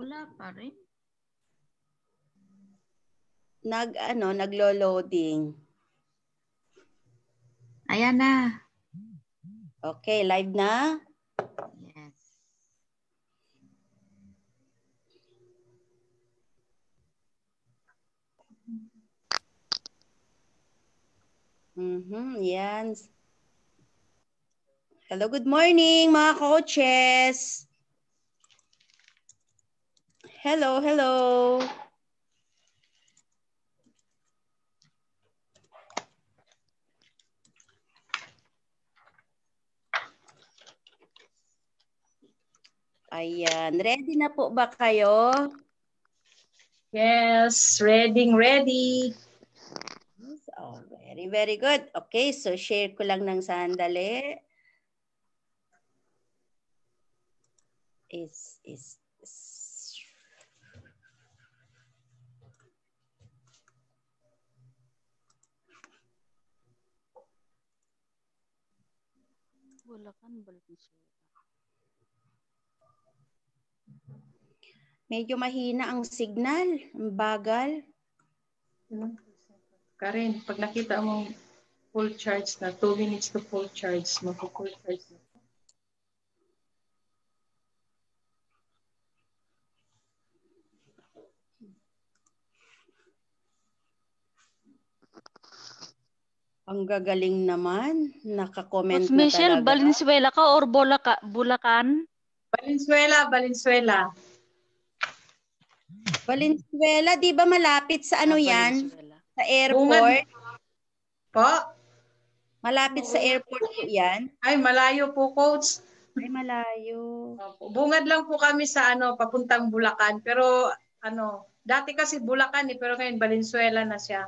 Wala pa rin. Nag ano, naglo-loading. Ayan na. Okay, live na? Yes. Mhm, yan. Hello, good morning mga coaches. Hello, hello. Ayan. Ready na po ba kayo? Yes, ready, ready. Oh, very, very good. Okay, so share ko lang ng sandali. Is, is, Wala Bulacan, Valenzuela. Medyo mahina ang signal. Ang bagal. Ano? Karen, pag nakita mo full charge na, 2 minutes to full charge, mag-full charge na. Ang gagaling naman. Naka-comment Mas na Michelle, talaga. Valenzuela ka or Bulaca- Bulacan? Valenzuela, Valenzuela. Valenzuela, di ba malapit sa ano ah, yan? Sa airport? Po? Malapit Oo. sa airport po yan? Ay, malayo po, coach. Ay, malayo. Bungad lang po kami sa ano, papuntang Bulacan. Pero ano, dati kasi Bulacan eh, pero ngayon Valenzuela na siya.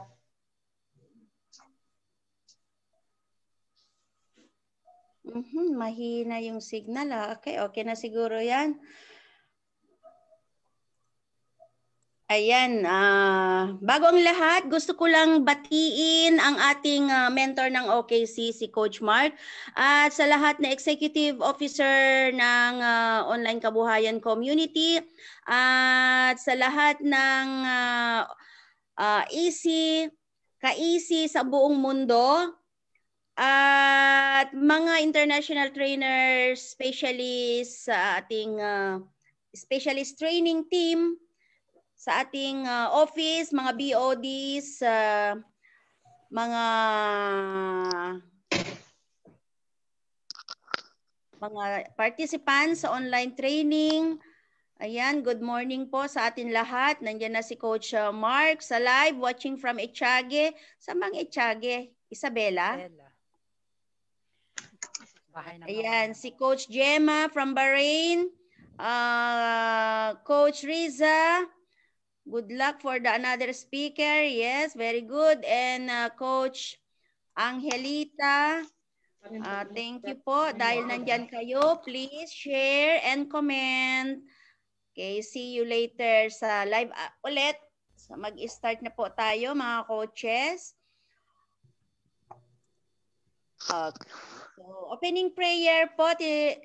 Mm-hmm, mahina yung signal. Ha? Ah. Okay, okay na siguro yan. Ayan, uh, bago ang lahat, gusto ko lang batiin ang ating uh, mentor ng OKC, si Coach Mark. At sa lahat na executive officer ng uh, Online Kabuhayan Community. At sa lahat ng uh, uh, EC, ka-EC sa buong mundo. At mga international trainers, specialists sa ating uh, specialist training team, sa ating uh, office, mga BODs, uh, mga mga participants sa online training. Ayan, good morning po sa atin lahat. Nandiyan na si Coach uh, Mark sa live, watching from Echage. Samang Echage? Isabela? Isabela. Ayan, si Coach Gemma from Bahrain. Uh, Coach Riza, good luck for the another speaker. Yes, very good. And uh, Coach Angelita, uh, thank you po. Dahil nandyan kayo, please share and comment. Okay, see you later sa live uh, ulit. So mag-start na po tayo mga coaches. Okay. So, opening prayer po. Ti...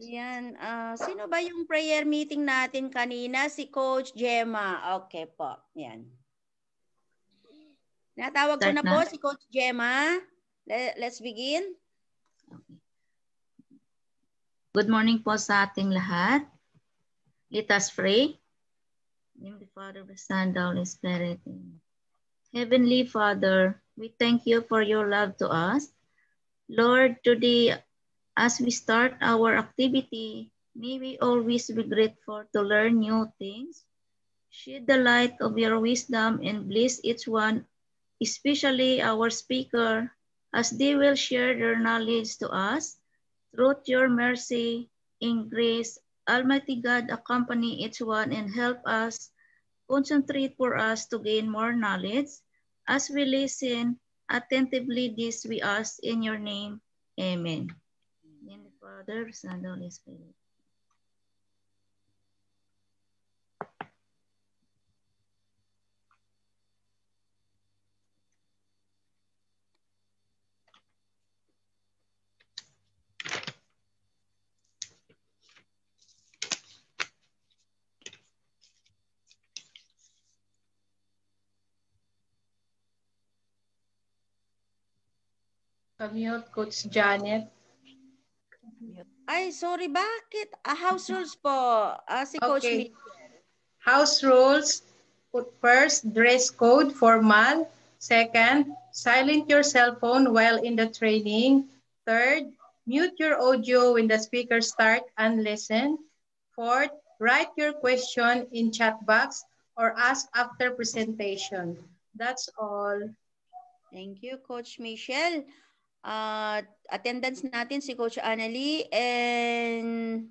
Yan. Uh, sino ba yung prayer meeting natin kanina? Si Coach Gemma. Okay po. Yan. Natawag ko na, po si Coach Gemma. Let's begin. Okay. Good morning po sa ating lahat. Let us pray. In the Father, the Son, the Holy Spirit. Amen. Heavenly Father, we thank you for your love to us. Lord, today, as we start our activity, may we always be grateful to learn new things. Shed the light of your wisdom and bless each one, especially our speaker, as they will share their knowledge to us. Through your mercy, in grace, Almighty God, accompany each one and help us Concentrate for us to gain more knowledge. As we listen attentively, this we ask in your name. Amen. In the Father, Son, and Holy Spirit. Commute, Coach Janet. Ay, sorry, bakit? Ah, house rules po. Ah, si Coach okay. House rules. First, dress code, formal. Second, silent your cell phone while in the training. Third, mute your audio when the speaker start and listen. Fourth, write your question in chat box or ask after presentation. That's all. Thank you, Coach Michelle. uh, attendance natin si Coach Annalie and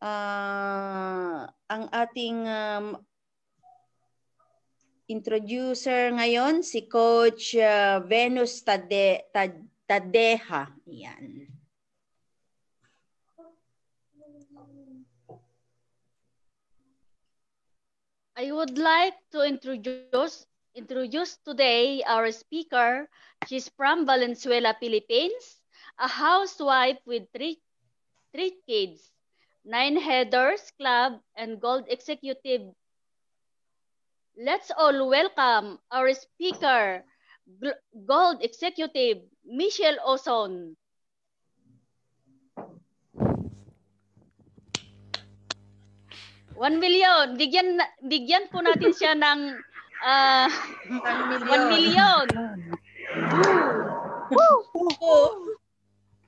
uh, ang ating um, introducer ngayon si Coach uh, Venus Tade, Tadeha. Yan. I would like to introduce introduce today our speaker, She's from Valenzuela, Philippines, a housewife with three, three kids, nine headers club, and gold executive. Let's all welcome our speaker, gold executive, Michelle Oson. One million. Bigyan, bigyan po natin siya ng uh, one million. One million.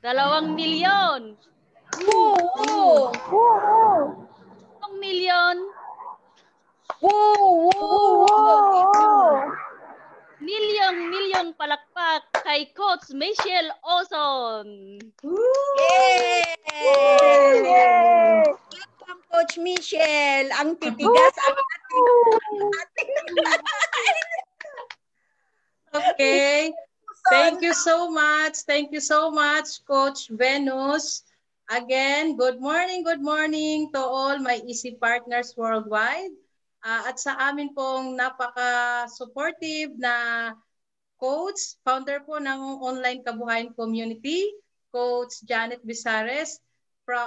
Dalawang milyon. Woo! Woo! Dalawang milyon. Woo! Woo! Milyong milyong palakpak kay Coach Michelle Oson. Yay! Yay! Welcome Coach Michelle. Ang titigas ang ating ating Okay. Thank you so much. Thank you so much, Coach Venus. Again, good morning, good morning to all my Easy Partners worldwide. Uh, at sa amin pong napaka-supportive na coach, founder po ng online kabuhayan community, Coach Janet Bisares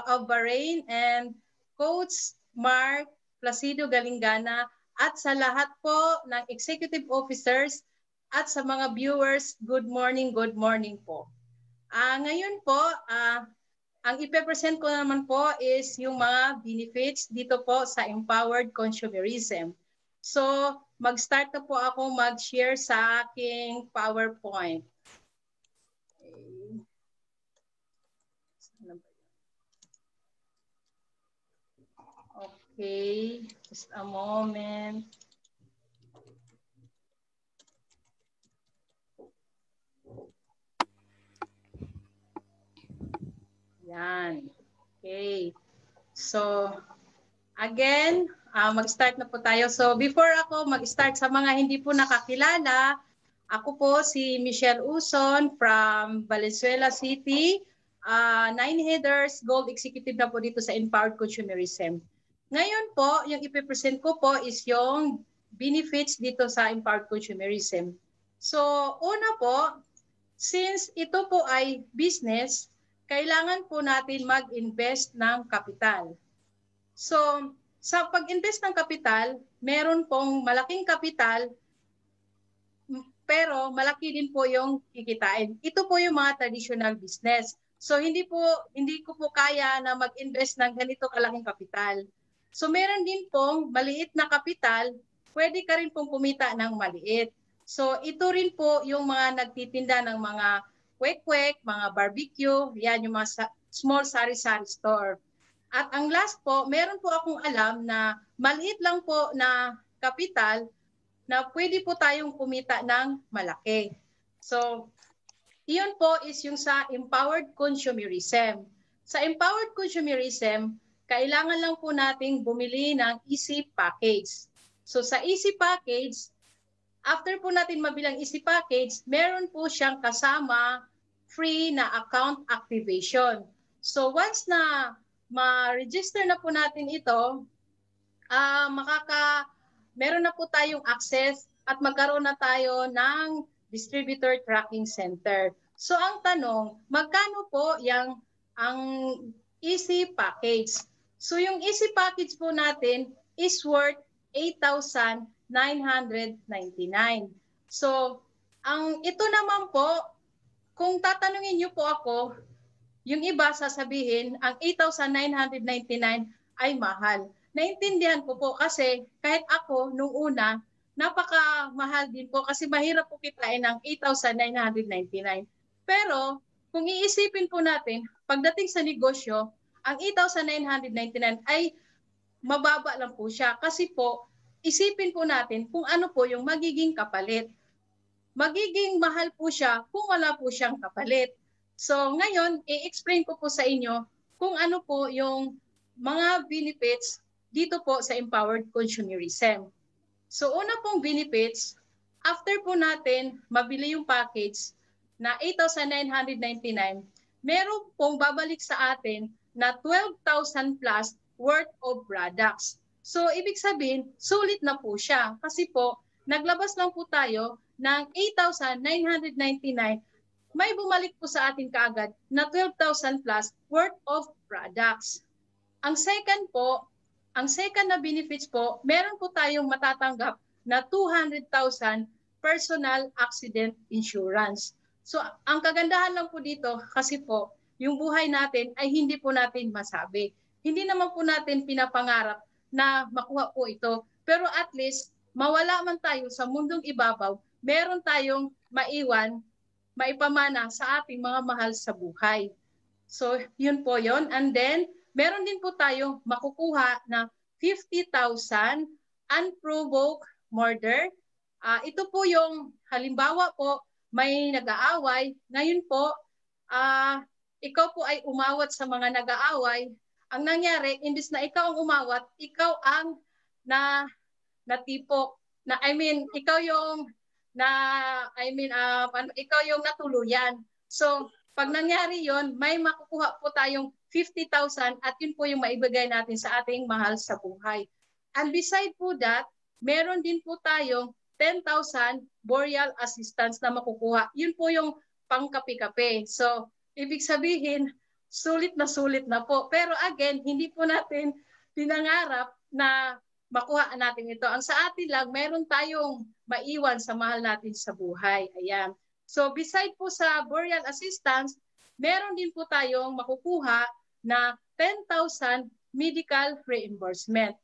of Bahrain and Coach Mark Placido Galingana at sa lahat po ng executive officers at sa mga viewers, good morning, good morning po. Uh, ngayon po, uh, ang ipepresent ko naman po is yung mga benefits dito po sa Empowered Consumerism. So, mag-start na po ako mag-share sa aking PowerPoint. Okay, just a moment. Yan. Okay. So, again, uh, mag-start na po tayo. So, before ako mag-start sa mga hindi po nakakilala, ako po si Michelle Uson from Valenzuela City. Uh, nine headers, gold executive na po dito sa Empowered Consumerism. Ngayon po, yung ipipresent ko po is yung benefits dito sa Empowered Consumerism. So, una po, since ito po ay business, kailangan po natin mag-invest ng kapital. So, sa pag-invest ng kapital, meron pong malaking kapital pero malaki din po yung kikitain. Ito po yung mga traditional business. So hindi po hindi ko po kaya na mag-invest ng ganito kalaking kapital. So meron din pong maliit na kapital, pwede ka rin pong kumita ng maliit. So ito rin po yung mga nagtitinda ng mga kwek-kwek, mga barbecue, yan yung mga sa- small sari-sari store. At ang last po, meron po akong alam na maliit lang po na kapital na pwede po tayong kumita ng malaki. So, iyon po is yung sa empowered consumerism. Sa empowered consumerism, kailangan lang po nating bumili ng easy package. So sa easy package, after po natin mabilang easy package, meron po siyang kasama free na account activation. So once na ma-register na po natin ito, uh, makaka meron na po tayong access at magkaroon na tayo ng distributor tracking center. So ang tanong, magkano po yang ang easy package? So yung easy package po natin is worth 8,999. So ang ito naman po kung tatanungin niyo po ako, yung iba sasabihin, ang 8,999 ay mahal. Naintindihan ko po kasi kahit ako nung una, napakamahal din po kasi mahirap po kitain ng 8,999. Pero kung iisipin po natin, pagdating sa negosyo, ang 8,999 ay mababa lang po siya kasi po isipin po natin kung ano po yung magiging kapalit magiging mahal po siya kung wala po siyang kapalit. So ngayon, i-explain ko po sa inyo kung ano po yung mga benefits dito po sa empowered consumerism. So una pong benefits, after po natin mabili yung package na 8,999, meron pong babalik sa atin na 12,000 plus worth of products. So ibig sabihin, sulit na po siya kasi po naglabas lang po tayo ng 8,999, may bumalik po sa atin kaagad na 12,000 plus worth of products. Ang second po, ang second na benefits po, meron po tayong matatanggap na 200,000 personal accident insurance. So ang kagandahan lang po dito kasi po yung buhay natin ay hindi po natin masabi. Hindi naman po natin pinapangarap na makuha po ito. Pero at least mawala man tayo sa mundong ibabaw meron tayong maiwan, maipamana sa ating mga mahal sa buhay. So, yun po yon And then, meron din po tayong makukuha na 50,000 unprovoked murder. Uh, ito po yung halimbawa po, may nag-aaway. Ngayon po, uh, ikaw po ay umawat sa mga nag-aaway. Ang nangyari, imbis na ikaw ang umawat, ikaw ang na natipok. Na, I mean, ikaw yung na I mean uh, ikaw yung natuluyan. So pag nangyari yon, may makukuha po tayong 50,000 at yun po yung maibigay natin sa ating mahal sa buhay. And beside po that, meron din po tayong 10,000 burial assistance na makukuha. Yun po yung pangkape-kape. So, ibig sabihin, sulit na sulit na po. Pero again, hindi po natin pinangarap na makuha natin ito. Ang sa atin lang, meron tayong maiwan sa mahal natin sa buhay. Ayan. So beside po sa burial assistance, meron din po tayong makukuha na 10,000 medical reimbursement.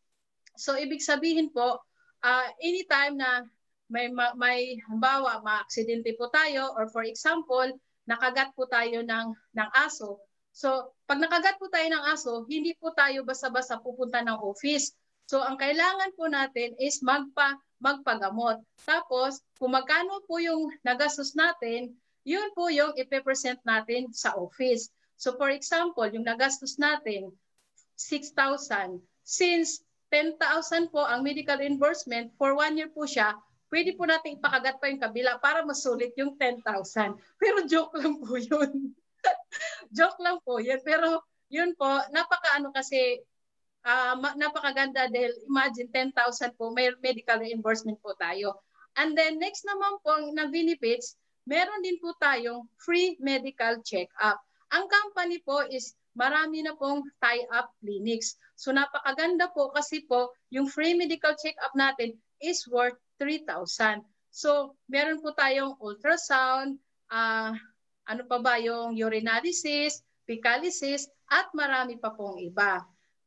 So ibig sabihin po, uh, anytime na may may halimbawa maaksidente po tayo or for example, nakagat po tayo ng ng aso. So pag nakagat po tayo ng aso, hindi po tayo basta-basta pupunta ng office So ang kailangan po natin is magpa magpagamot. Tapos kung magkano po yung nagastos natin, yun po yung ipepresent natin sa office. So for example, yung nagastos natin 6,000. Since 10,000 po ang medical reimbursement, for one year po siya, pwede po natin ipakagat pa yung kabila para masulit yung 10,000. Pero joke lang po yun. joke lang po yun. Pero yun po, napakaano kasi uh, napakaganda dahil imagine 10,000 po, may medical reimbursement po tayo. And then next naman po na benefits, meron din po tayong free medical check-up. Ang company po is marami na pong tie-up clinics. So napakaganda po kasi po yung free medical check-up natin is worth 3,000. So meron po tayong ultrasound, uh, ano pa ba yung urinalysis, fecalysis, at marami pa pong iba.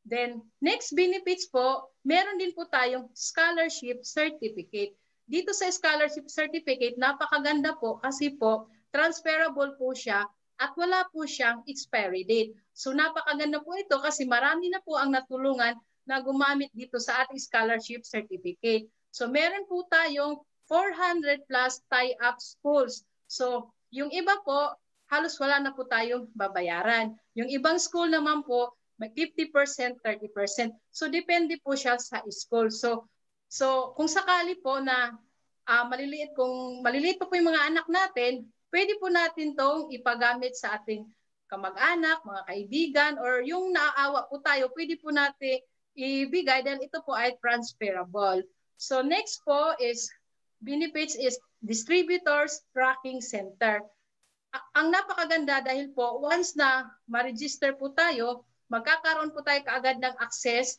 Then, next benefits po, meron din po tayong scholarship certificate. Dito sa scholarship certificate, napakaganda po kasi po, transferable po siya at wala po siyang expiry date. So napakaganda po ito kasi marami na po ang natulungan na gumamit dito sa ating scholarship certificate. So meron po tayong 400 plus tie-up schools. So yung iba po, halos wala na po tayong babayaran. Yung ibang school naman po, may 50%, 30%. So depende po siya sa school. So so kung sakali po na uh, maliliit kung maliliit po, po yung mga anak natin, pwede po natin tong ipagamit sa ating kamag-anak, mga kaibigan, or yung naaawa po tayo, pwede po natin ibigay dahil ito po ay transferable. So next po is benefits is distributors tracking center. A- ang napakaganda dahil po once na ma-register po tayo, magkakaroon po tayo kaagad ng access.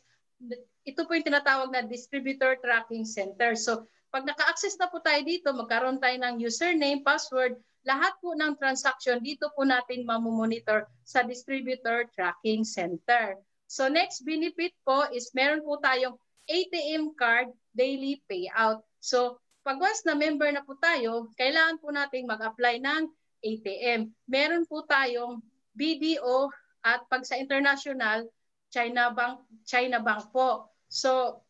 Ito po yung tinatawag na distributor tracking center. So pag naka-access na po tayo dito, magkaroon tayo ng username, password, lahat po ng transaction dito po natin mamumonitor sa distributor tracking center. So next benefit po is meron po tayong ATM card daily payout. So pag once na member na po tayo, kailangan po nating mag-apply ng ATM. Meron po tayong BDO at pag sa international, China Bank, China Bank po. So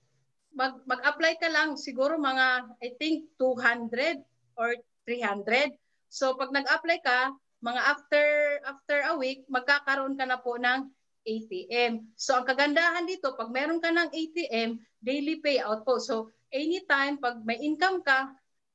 mag mag-apply ka lang siguro mga I think 200 or 300. So pag nag-apply ka, mga after after a week, magkakaroon ka na po ng ATM. So ang kagandahan dito, pag meron ka ng ATM, daily payout po. So anytime pag may income ka,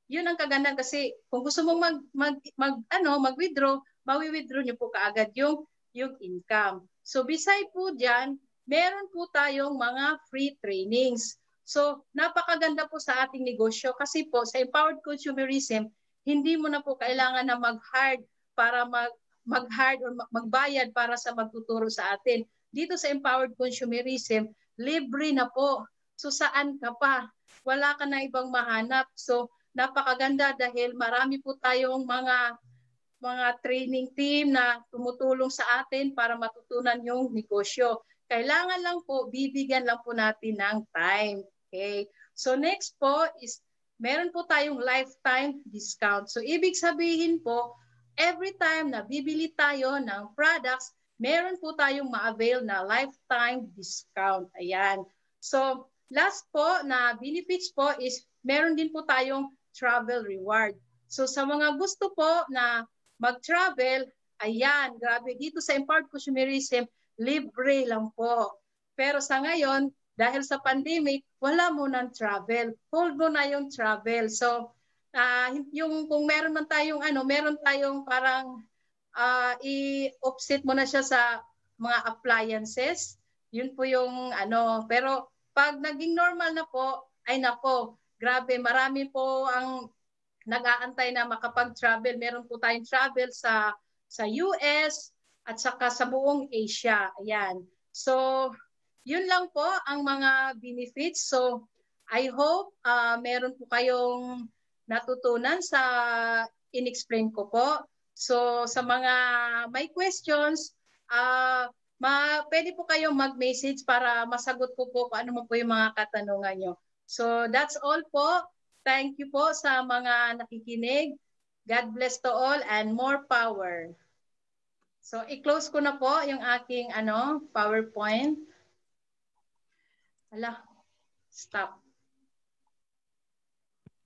yun ang kagandahan kasi kung gusto mong mag mag, mag ano, mag-withdraw, mawi-withdraw niyo po kaagad yung yung income. So beside po dyan, meron po tayong mga free trainings. So napakaganda po sa ating negosyo kasi po sa empowered consumerism, hindi mo na po kailangan na mag-hard para mag mag-hard or magbayad para sa magtuturo sa atin. Dito sa empowered consumerism, libre na po. So saan ka pa? Wala ka na ibang mahanap. So napakaganda dahil marami po tayong mga mga training team na tumutulong sa atin para matutunan yung negosyo. Kailangan lang po, bibigyan lang po natin ng time. Okay? So next po is meron po tayong lifetime discount. So ibig sabihin po, every time na bibili tayo ng products, meron po tayong ma-avail na lifetime discount. Ayan. So last po na benefits po is meron din po tayong travel reward. So sa mga gusto po na mag-travel, ayan, grabe. Dito sa Empowered Consumerism, libre lang po. Pero sa ngayon, dahil sa pandemic, wala mo ng travel. Hold mo na yung travel. So, uh, yung kung meron man tayong ano, meron tayong parang uh, i-offset mo na siya sa mga appliances. Yun po yung ano. Pero pag naging normal na po, ay nako, grabe, marami po ang nag-aantay na makapag-travel. Meron po tayong travel sa sa US at saka sa buong Asia. Ayan. So, yun lang po ang mga benefits. So, I hope uh, meron po kayong natutunan sa inexplain ko po. So, sa mga may questions, uh, ma pwede po kayong mag-message para masagot ko po kung ano mo po yung mga katanungan nyo. So, that's all po. Thank you po sa mga nakikinig. God bless to all and more power. So i-close ko na po yung aking ano, PowerPoint. Hala. stop.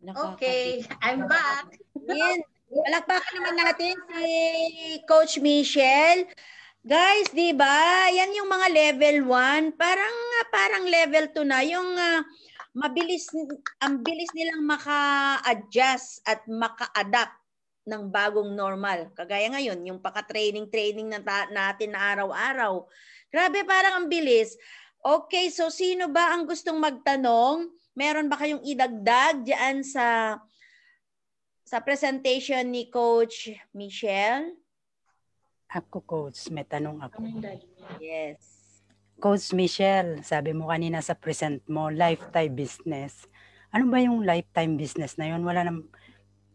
Okay, I'm back. Yan. Palakpakan naman natin si Coach Michelle. Guys, 'di ba? Yan yung mga level 1, parang ah, parang level 2 na yung uh, mabilis ang bilis nilang maka-adjust at maka-adapt ng bagong normal. Kagaya ngayon, yung paka-training-training na natin na araw-araw. Grabe, parang ang bilis. Okay, so sino ba ang gustong magtanong? Meron ba kayong idagdag diyan sa sa presentation ni Coach Michelle? Ako, Coach. May tanong ako. Yes. Coach Michelle, sabi mo kanina sa present mo, lifetime business. Ano ba yung lifetime business na yun? Wala nang,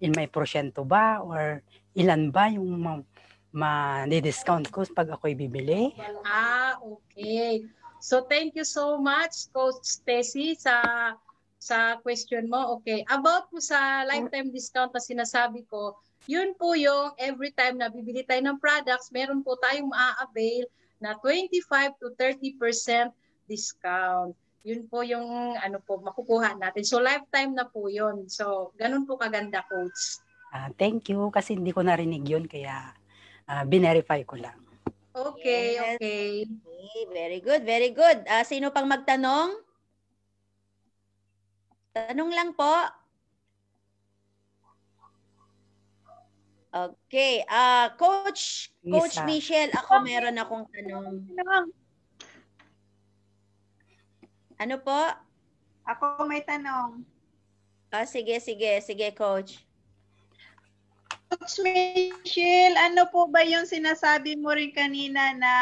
in my prosyento ba? Or ilan ba yung ma, ma discount ko pag ako'y bibili? Ah, okay. So thank you so much, Coach Stacy, sa sa question mo. Okay. About po sa lifetime discount na sinasabi ko, yun po yung every time na bibili tayo ng products, meron po tayong maa-avail na 25 to 30% discount. Yun po yung ano po makukuha natin. So lifetime na po yun. So ganun po kaganda coach. Uh, thank you kasi hindi ko narinig yun kaya uh, binerify ko lang. Okay, yes. okay. Very good, very good. Uh, sino pang magtanong? Tanong lang po. Okay. Uh, Coach, Coach Lisa. Michelle, ako meron akong tanong. Ano po? Ako may tanong. Ah, sige, sige. Sige, Coach. Coach Michelle, ano po ba yung sinasabi mo rin kanina na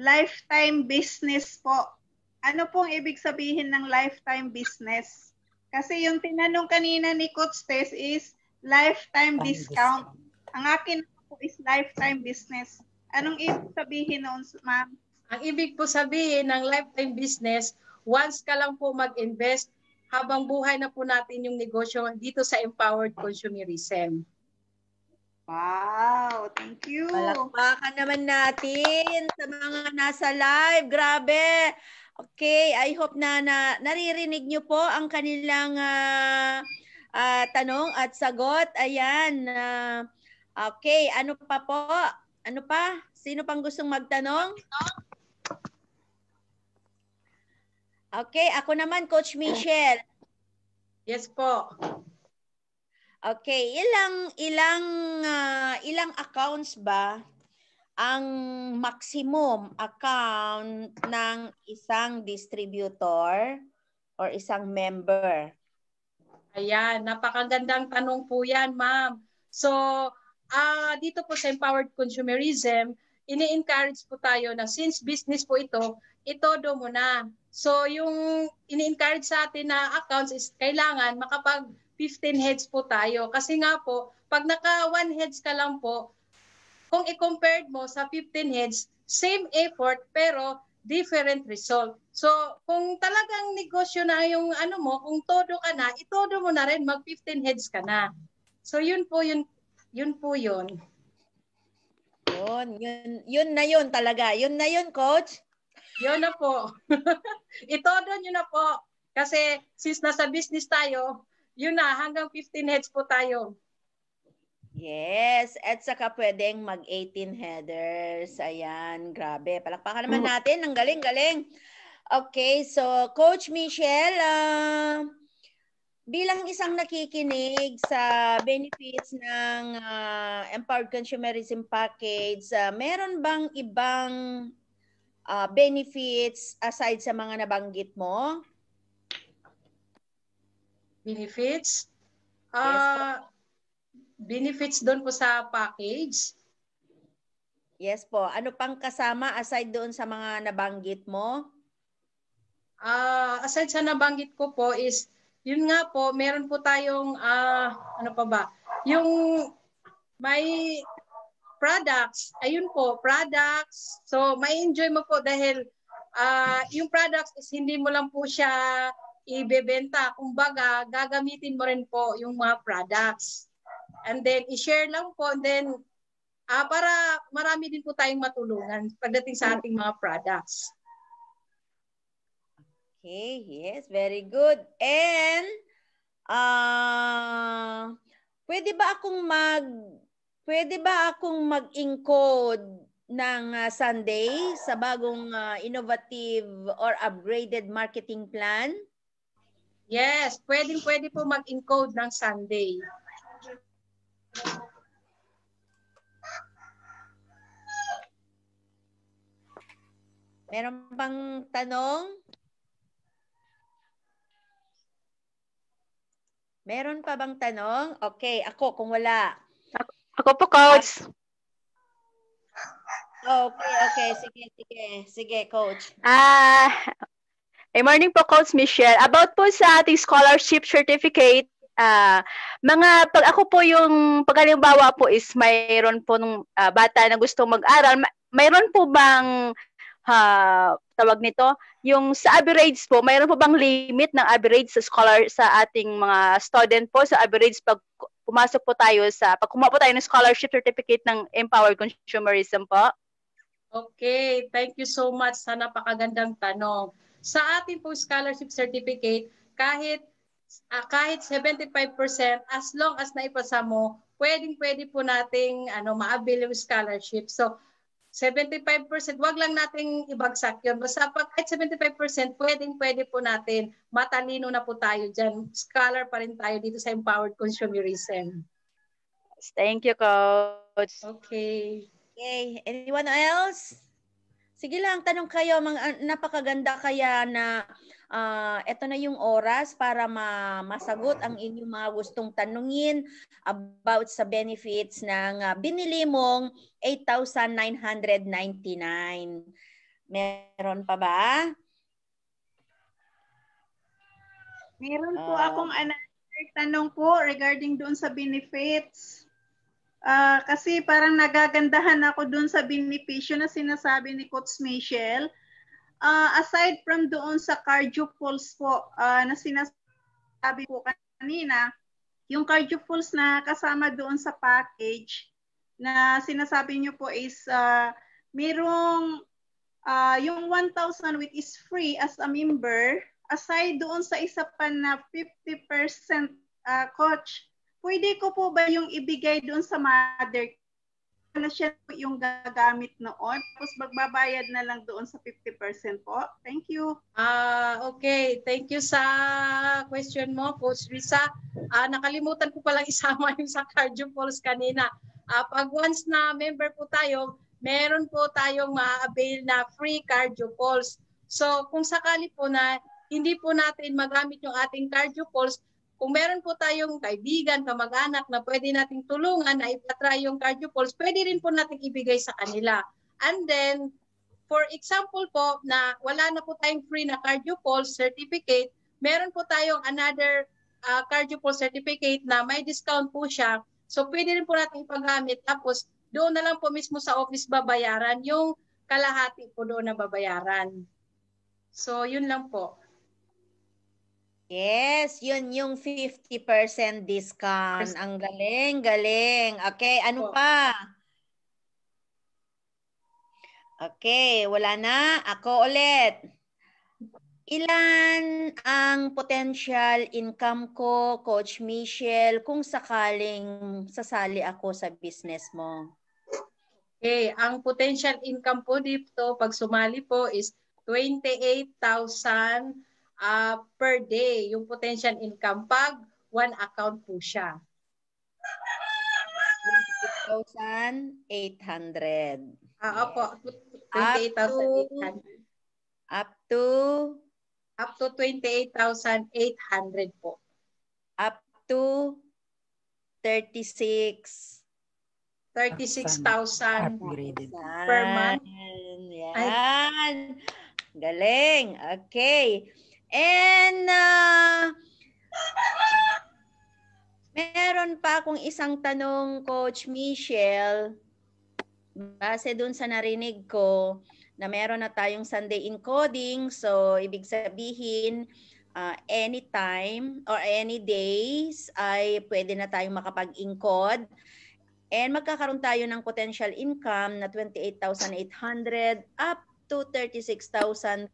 lifetime business po? Ano pong ibig sabihin ng lifetime business? Kasi yung tinanong kanina ni Coach Tess is lifetime discount. Ang akin po is lifetime business. Anong ibig sabihin noon, ma'am? Ang ibig po sabihin ng lifetime business, once ka lang po mag-invest, habang buhay na po natin yung negosyo dito sa Empowered Consumerism. Wow, thank you. Palakpakan naman natin sa mga nasa live. Grabe. Okay, I hope na, na naririnig nyo po ang kanilang uh, uh, tanong at sagot. Ayan. Uh, Okay, ano pa po? Ano pa? Sino pang gustong magtanong? Okay, ako naman Coach Michelle. Yes po. Okay, ilang ilang uh, ilang accounts ba ang maximum account ng isang distributor or isang member? Ayan, napakagandang tanong po 'yan, ma'am. So, uh, dito po sa empowered consumerism, ini-encourage po tayo na since business po ito, itodo mo na. So yung ini-encourage sa atin na accounts is kailangan makapag 15 heads po tayo. Kasi nga po, pag naka 1 heads ka lang po, kung i-compared mo sa 15 heads, same effort pero different result. So, kung talagang negosyo na yung ano mo, kung todo ka na, itodo mo na rin, mag 15 heads ka na. So, yun po yung yun po yun. Yun, yun, yun na yun talaga. Yun na yun, coach. Yun na po. Ito doon yun na po. Kasi since nasa business tayo, yun na, hanggang 15 heads po tayo. Yes, at saka pwedeng mag 18 headers. Ayan, grabe. Palakpakan naman mm. natin. Ang galing, galing. Okay, so Coach Michelle, uh, bilang isang nakikinig sa benefits ng uh, Empowered Consumerism Package, uh, meron bang ibang uh, benefits aside sa mga nabanggit mo? Benefits? Uh, yes, benefits doon po sa package? Yes po. Ano pang kasama aside doon sa mga nabanggit mo? Uh, aside sa nabanggit ko po is yun nga po, meron po tayong, uh, ano pa ba, yung may products, ayun po, products. So, may enjoy mo po dahil uh, yung products is hindi mo lang po siya ibebenta. Kumbaga, gagamitin mo rin po yung mga products. And then, i-share lang po. And then, uh, para marami din po tayong matulungan pagdating sa ating mga products. Okay, yes, very good. And, uh, pwede ba akong mag, pwede ba akong mag-encode ng uh, Sunday sa bagong uh, innovative or upgraded marketing plan? Yes, pwedeng pwede po mag-encode ng Sunday. Meron bang tanong? Meron pa bang tanong? Okay, ako kung wala. Ako, po, coach. Okay, okay. Sige, sige. Sige, coach. Ah, uh, Good morning po, Coach Michelle. About po sa ating scholarship certificate, uh, mga pag ako po yung paghalimbawa po is mayroon po ng uh, ah, bata na gusto mag-aral, mayroon po bang uh, tawag nito, yung sa average po, mayroon po bang limit ng average sa scholar sa ating mga student po sa average pag pumasok po tayo sa pag po tayo ng scholarship certificate ng Empowered Consumerism po? Okay, thank you so much sa napakagandang tanong. Sa ating po scholarship certificate, kahit uh, kahit 75% as long as naipasa mo, pwedeng pwede po nating ano maabil yung scholarship. So 75%, wag lang nating ibagsak yun. Basta pag kahit 75%, pwedeng pwede po natin. Matalino na po tayo dyan. Scholar pa rin tayo dito sa Empowered Consumerism. Thank you, Coach. Okay. Okay. Anyone else? Sige lang, tanong kayo, mga, ah, napakaganda kaya na uh, ah, ito na yung oras para ma masagot ang inyong mga gustong tanungin about sa benefits ng uh, binili mong 8,999. Meron pa ba? Meron po uh, akong another tanong po regarding doon sa benefits uh, kasi parang nagagandahan ako dun sa benepisyo na sinasabi ni Coach Michelle. Uh, aside from doon sa cardio pulse po uh, na sinasabi ko kanina, yung cardio pulse na kasama doon sa package na sinasabi niyo po is uh, merong uh, yung 1,000 which is free as a member, aside doon sa isa pa na 50% uh, coach pwede ko po ba yung ibigay doon sa mother na siya po yung gagamit noon. Tapos magbabayad na lang doon sa 50% po. Thank you. Ah, okay. Thank you sa question mo, Coach Risa. Ah, nakalimutan ko palang isama yung sa cardio pulse kanina. Ah, pag once na member po tayo, meron po tayong ma-avail na free cardio pulse. So kung sakali po na hindi po natin magamit yung ating cardio pulse, kung meron po tayong kaibigan, kamag-anak na pwede nating tulungan na ipatry yung cardiopulse, pwede rin po natin ibigay sa kanila. And then, for example po, na wala na po tayong free na cardiopulse certificate, meron po tayong another uh, ah, cardiopulse certificate na may discount po siya. So, pwede rin po natin ipagamit. Tapos, doon na lang po mismo sa office babayaran yung kalahati po doon na babayaran. So, yun lang po. Yes, yun yung 50% discount. Ang galing, galing. Okay, ano pa? Okay, wala na. Ako ulit. Ilan ang potential income ko, Coach Michelle, kung sakaling sasali ako sa business mo? Okay, ang potential income po dito pag sumali po is 28,000 uh, per day yung potential income pag one account po siya. 2800. Ah, opo. 28,800. Up to? Up to 28,800 po. Up to 36. 36,000 per month. Yan. Ay. Galing. Okay. And uh, meron pa akong isang tanong, Coach Michelle, base dun sa narinig ko na meron na tayong Sunday encoding, so ibig sabihin, uh, anytime or any days ay pwede na tayong makapag-encode. And magkakaroon tayo ng potential income na 28,800 up to 36,000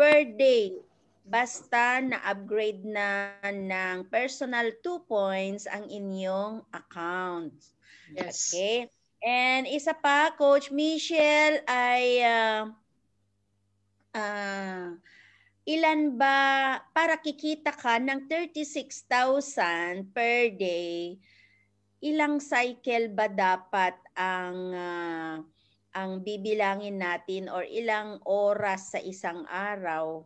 per day basta na-upgrade na ng personal 2 points ang inyong account. Yes. Okay. And isa pa, Coach Michelle, ay uh, uh, ilan ba para kikita ka ng 36,000 per day, ilang cycle ba dapat ang uh, ang bibilangin natin or ilang oras sa isang araw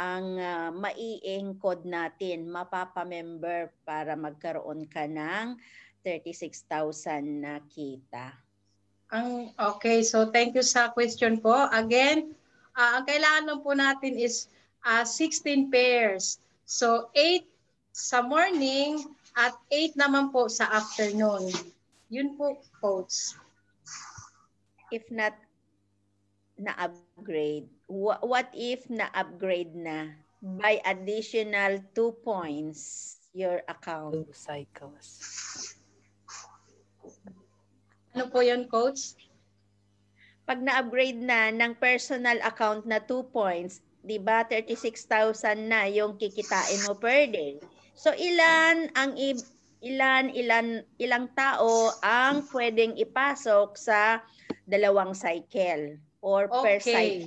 ang uh, ah, mai-encode natin, mapapamember para magkaroon ka ng 36,000 na kita. Ang okay, so thank you sa question po. Again, uh, ang kailangan lang po natin is uh, ah, 16 pairs. So 8 sa morning at 8 naman po sa afternoon. Yun po, coach. If not, naabot upgrade, what if na-upgrade na by additional two points your account? Two cycles. Ano po yun, coach? Pag na-upgrade na ng personal account na 2 points, di ba 36,000 na yung kikitain mo per day. So ilan ang ilan ilan ilang tao ang pwedeng ipasok sa dalawang cycle? or okay. per side.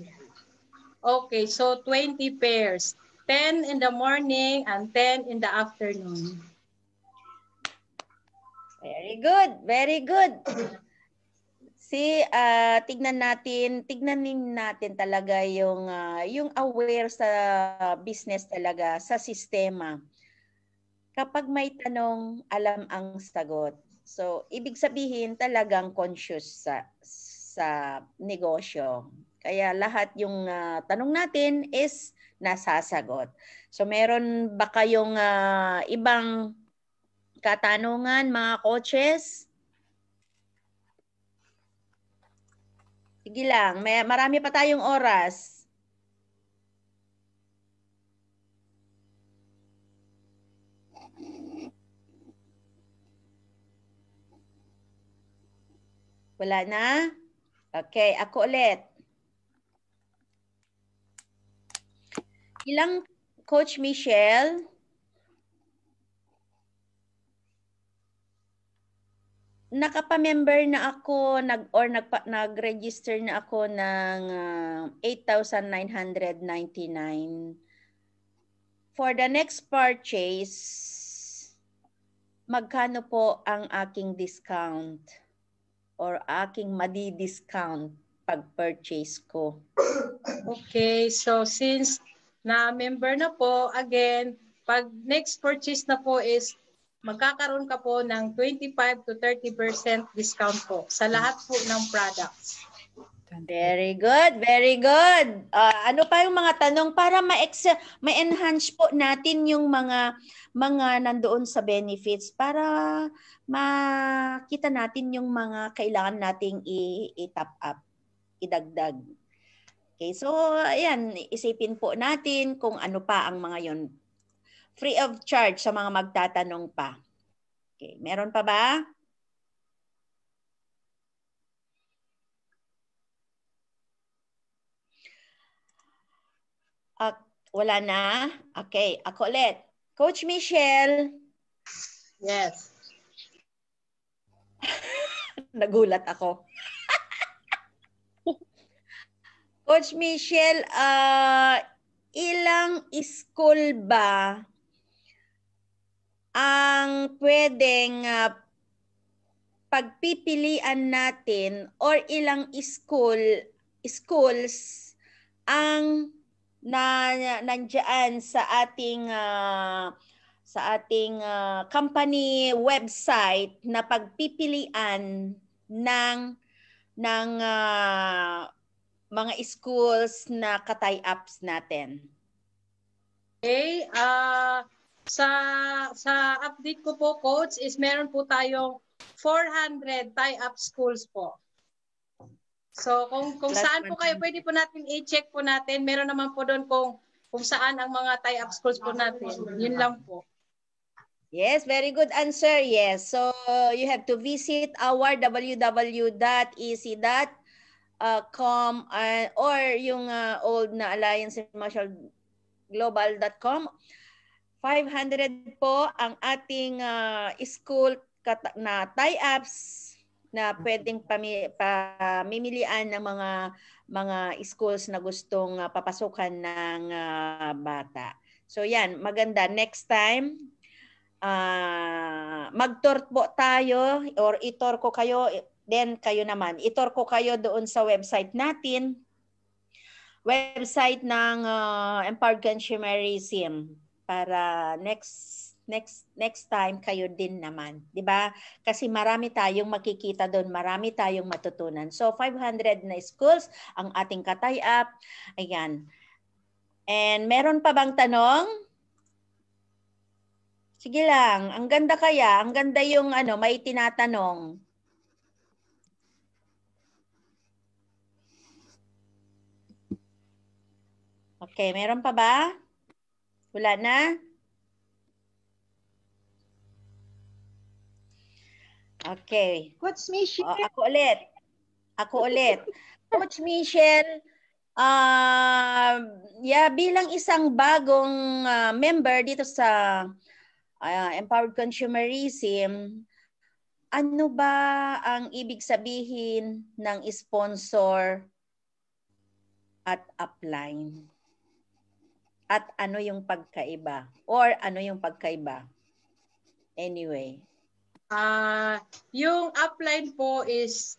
Okay, so 20 pairs. 10 in the morning and 10 in the afternoon. Very good, very good. See, uh, tignan natin, tignan natin talaga yung uh, yung aware sa business talaga sa sistema. Kapag may tanong, alam ang sagot. So, ibig sabihin talagang conscious sa sa negosyo. Kaya lahat yung uh, tanong natin is nasasagot. So meron ba kayong uh, ibang katanungan mga coaches? Sige lang, may marami pa tayong oras. Wala na? Okay, ako ulit. Ilang Coach Michelle? Nakapa-member na ako nag or nag nag-register na ako ng uh, ah, 8,999 for the next purchase. Magkano po ang aking discount? or aking madi-discount pag-purchase ko. Okay, so since na-member na po, again, pag next purchase na po is magkakaroon ka po ng 25 to 30% discount po sa lahat po ng products. Very good, very good. Uh, ano pa yung mga tanong para ma-ex- ma-enhance po natin yung mga mga nandoon sa benefits para makita natin yung mga kailangan nating i-top up, idagdag. Okay, so ayan, isipin po natin kung ano pa ang mga yon free of charge sa mga magtatanong pa. Okay, meron pa ba? Uh, wala na? Okay, ako ulit. Coach Michelle. Yes. Nagulat ako. Coach Michelle, uh, ilang school ba ang pwedeng uh, pagpipilian natin or ilang school schools ang na nandiyan sa ating uh, sa ating uh, company website na pagpipilian ng ng uh, mga schools na katay-ups natin. Okay, uh, sa sa update ko po coach is meron po tayong 400 tie-up schools po. So kung kung Last saan po kayo, pwede po natin i-check po natin. Meron naman po doon kung kung saan ang mga tie-up schools po natin. Yun lang po. Yes, very good answer. Yes. So you have to visit our www.ec.com uh, or yung uh, old na Alliance Marshall Global.com. 500 po ang ating uh, school na tie-ups na pwedeng pamimilian ng mga mga schools na gustong uh, papasukan ng uh, bata. So yan, maganda. Next time, uh, magtorpo tayo or itorko kayo, then kayo naman. Itorko kayo doon sa website natin, website ng uh, Empowered Consumerism para next next next time kayo din naman, 'di ba? Kasi marami tayong makikita doon, marami tayong matutunan. So 500 na schools ang ating Katay app. Ayan. And meron pa bang tanong? Sige lang, ang ganda kaya, ang ganda yung ano, may tinatanong. Okay, meron pa ba? Wala na? Okay. Coach Michelle. Oh, ako ulit. Ako ulit. Coach Michelle, uh, yeah, bilang isang bagong uh, member dito sa uh, Empowered Consumerism, ano ba ang ibig sabihin ng sponsor at upline? At ano yung pagkaiba? Or ano yung pagkaiba? Anyway. Uh, yung upline po is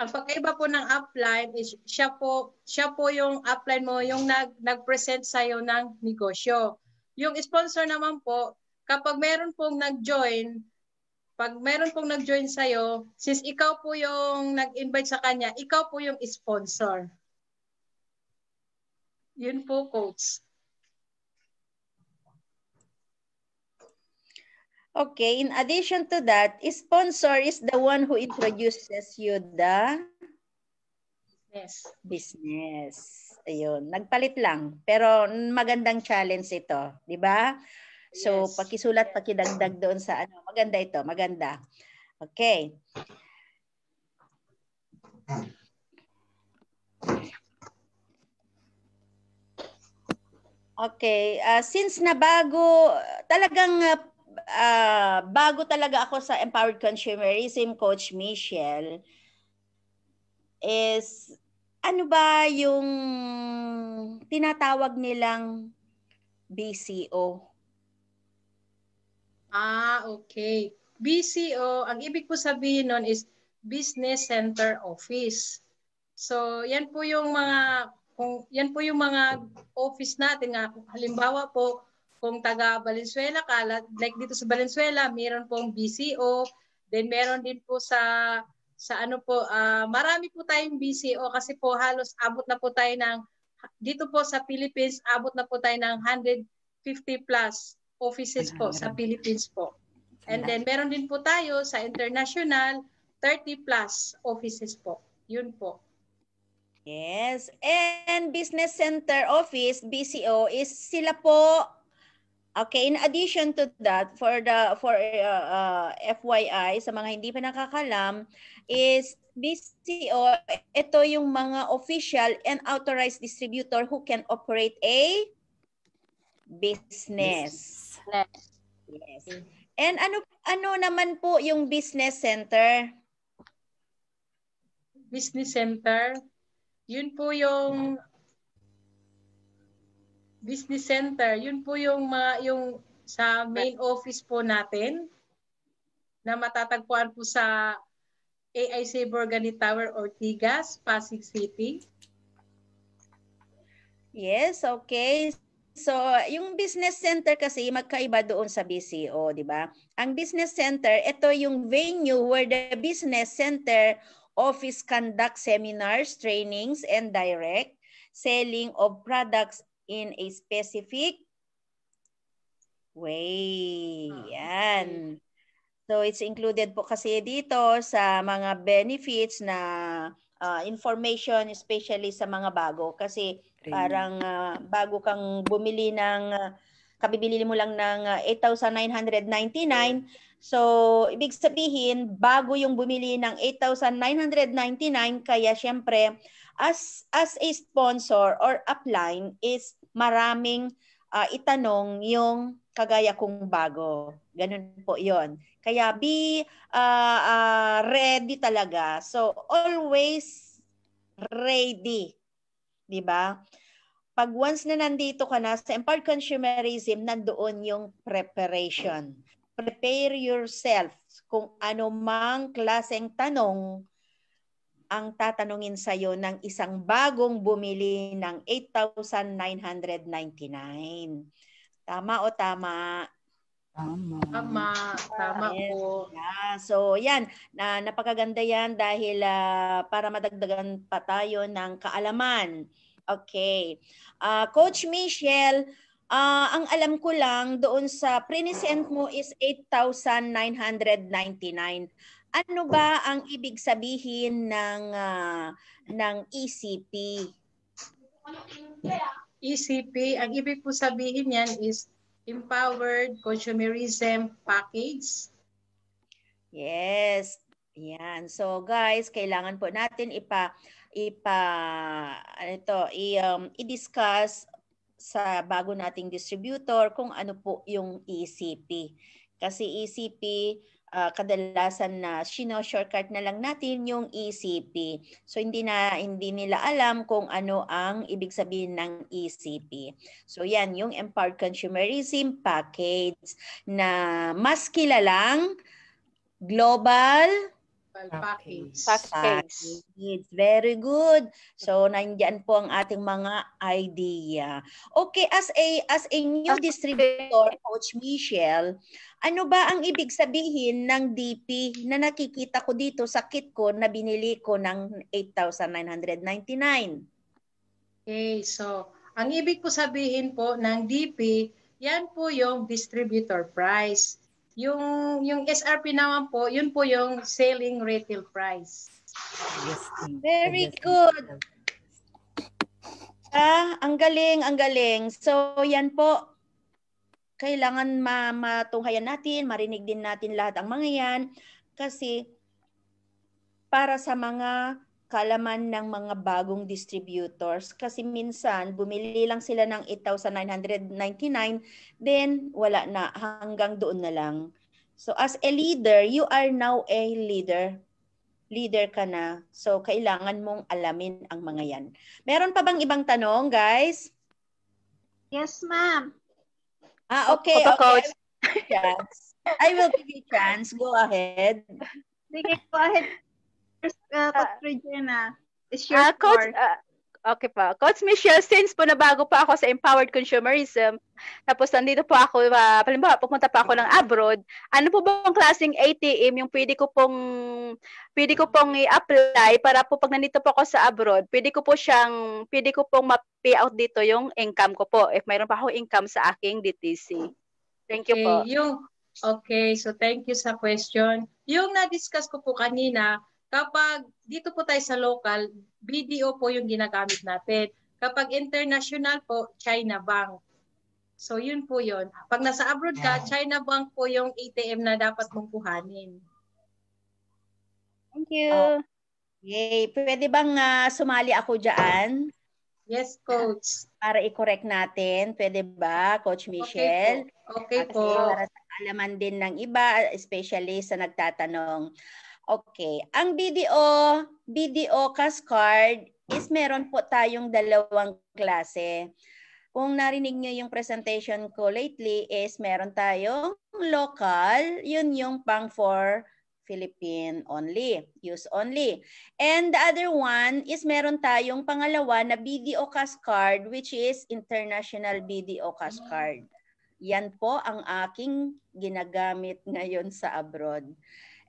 ang pagkaiba po ng upline is siya po siya po yung upline mo yung nag nagpresent sa iyo ng negosyo. Yung sponsor naman po kapag meron pong nag-join pag meron pong nag-join sa iyo since ikaw po yung nag-invite sa kanya, ikaw po yung sponsor. Yun po coach. Okay, in addition to that, sponsor is the one who introduces you the business. Business. Ayun, nagpalit lang. Pero magandang challenge ito, 'di ba? So, yes. pakisulat, pakidagdag doon sa ano. Maganda ito, maganda. Okay. Okay, uh, since nabago, talagang uh, uh, bago talaga ako sa Empowered Consumerism, Coach Michelle, is ano ba yung tinatawag nilang BCO? Ah, okay. BCO, ang ibig po sabihin nun is Business Center Office. So, yan po yung mga kung yan po yung mga office natin nga halimbawa po kung taga Valenzuela ka, like dito sa Valenzuela, meron pong BCO, then meron din po sa sa ano po, uh, marami po tayong BCO kasi po halos abot na po tayo ng dito po sa Philippines, abot na po tayo ng 150 plus offices po sa Philippines po. And then meron din po tayo sa international 30 plus offices po. Yun po. Yes. And Business Center Office, BCO, is sila po Okay, in addition to that, for the for uh, uh, FYI sa mga hindi pa nakakalam is BCO ito yung mga official and authorized distributor who can operate a business. business. Yes. And ano ano naman po yung business center? Business center. Yun po yung business center, yun po yung mga yung sa main office po natin na matatagpuan po sa AIC Borgani Tower, Ortigas, Pasig City. Yes, okay. So, yung business center kasi magkaiba doon sa BCO, di ba? Ang business center, ito yung venue where the business center office conduct seminars, trainings, and direct selling of products in a specific way. Ah, Yan. So it's included po kasi dito sa mga benefits na uh, information especially sa mga bago kasi parang uh, bago kang bumili ng kabibili mo lang ng 8,999 so ibig sabihin bago yung bumili ng 8,999 kaya syempre as as a sponsor or upline is maraming uh, itanong yung kagaya kong bago. Ganun po 'yon. Kaya be uh, uh, ready talaga. So always ready. 'Di ba? Pag once na nandito ka na sa Empowered Consumerism, nandoon yung preparation. Prepare yourself kung ano mang klaseng tanong ang tatanungin sa iyo ng isang bagong bumili ng 8,999. Tama o tama? Tama. Tama. Tama yes. po. Yeah. So, yan. Na, napakaganda yan dahil uh, para madagdagan pa tayo ng kaalaman. Okay. Uh, Coach Michelle, uh, ang alam ko lang doon sa pre mo is 8,999. Ano ba ang ibig sabihin ng uh, ng ECP? ECP, ang ibig po sabihin yan is Empowered Consumerism Package. Yes. Yan. So guys, kailangan po natin ipa ipa ano ito i, um, i-discuss sa bago nating distributor kung ano po yung ECP. Kasi ECP uh, kadalasan na sino shortcut na lang natin yung ECP. So hindi na hindi nila alam kung ano ang ibig sabihin ng ECP. So yan yung Empowered Consumerism Package na mas kilalang global Package. Package. It's Very good. So nandiyan po ang ating mga idea. Okay, as a as a new okay. distributor, Coach Michelle, ano ba ang ibig sabihin ng DP na nakikita ko dito sa kit ko na binili ko ng 8,999? Okay, so ang ibig po sabihin po ng DP, yan po yung distributor price. Yung, yung SRP naman po, yun po yung selling retail price. Yes. Very good. Ah, ang galing, ang galing. So, yan po. Kailangan ma matunghayan natin, marinig din natin lahat ang mga yan. Kasi para sa mga kalaman ng mga bagong distributors kasi minsan bumili lang sila ng 8,999 then wala na hanggang doon na lang. So as a leader, you are now a leader. Leader ka na. So kailangan mong alamin ang mga 'yan. Meron pa bang ibang tanong, guys? Yes, ma'am. Ah, okay. Opo, okay. Coach. I will give you chance. Go ahead. Sige, go ahead First, uh, ah. Coach Regina, is your uh, Coach, uh, Okay po. Coach Michelle, since po nabago pa ako sa Empowered Consumerism, tapos nandito po ako, uh, palimbawa, pupunta pa ako ng abroad, ano po bang klaseng ATM yung pwede ko pong pwede ko pong i-apply para po pag nandito po ako sa abroad, pwede ko po siyang, pwede ko pong ma-pay out dito yung income ko po if mayroon pa ako income sa aking DTC. Thank you okay, po. Yung, okay, so thank you sa question. Yung na-discuss ko po kanina, Kapag dito po tayo sa local, BDO po yung ginagamit natin. Kapag international po, China Bank. So yun po yun. Pag nasa abroad ka, ah. China Bank po yung ATM na dapat mong kuhanin. Thank you. Oh. Yay. Pwede bang uh, sumali ako dyan? Yes, Coach. Para i-correct natin, pwede ba, Coach Michelle? Okay po. Okay po. para sa alaman din ng iba, especially sa nagtatanong. Okay. Ang BDO, BDO cash card is meron po tayong dalawang klase. Kung narinig nyo yung presentation ko lately is meron tayong local, yun yung pang for Philippine only, use only. And the other one is meron tayong pangalawa na BDO cash card which is international BDO cash mm. card. Yan po ang aking ginagamit ngayon sa abroad.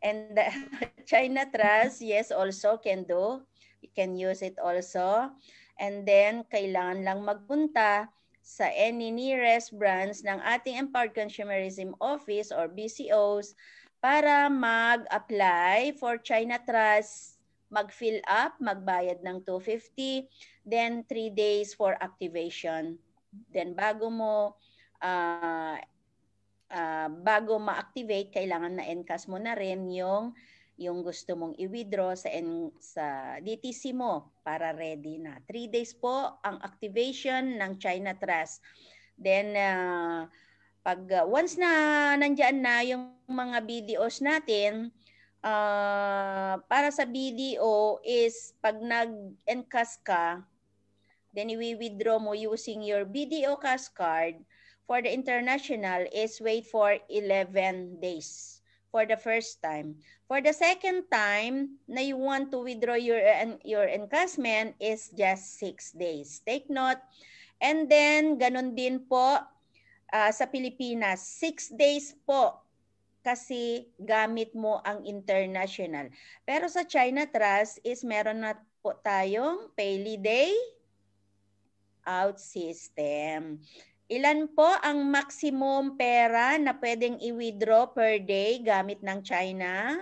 And the China Trust, yes, also can do. You can use it also. And then, kailangan lang magpunta sa any nearest branch ng ating Empowered Consumerism Office or BCOs para mag-apply for China Trust, mag-fill up, magbayad ng 250, then 3 days for activation. Then bago mo uh, uh, bago ma-activate, kailangan na encash mo na rin yung yung gusto mong i-withdraw sa N, sa DTC mo para ready na. 3 days po ang activation ng China Trust. Then uh, pag uh, once na nandiyan na yung mga BDOs natin, uh, para sa BDO is pag nag-encash ka, then i-withdraw mo using your BDO cash card, For the international is wait for 11 days for the first time. For the second time na you want to withdraw your, your encampment is just 6 days. Take note. And then, ganun din po uh, sa Pilipinas. 6 days po kasi gamit mo ang international. Pero sa China Trust is meron na po tayong Paley Day out system. Ilan po ang maximum pera na pwedeng i-withdraw per day gamit ng China?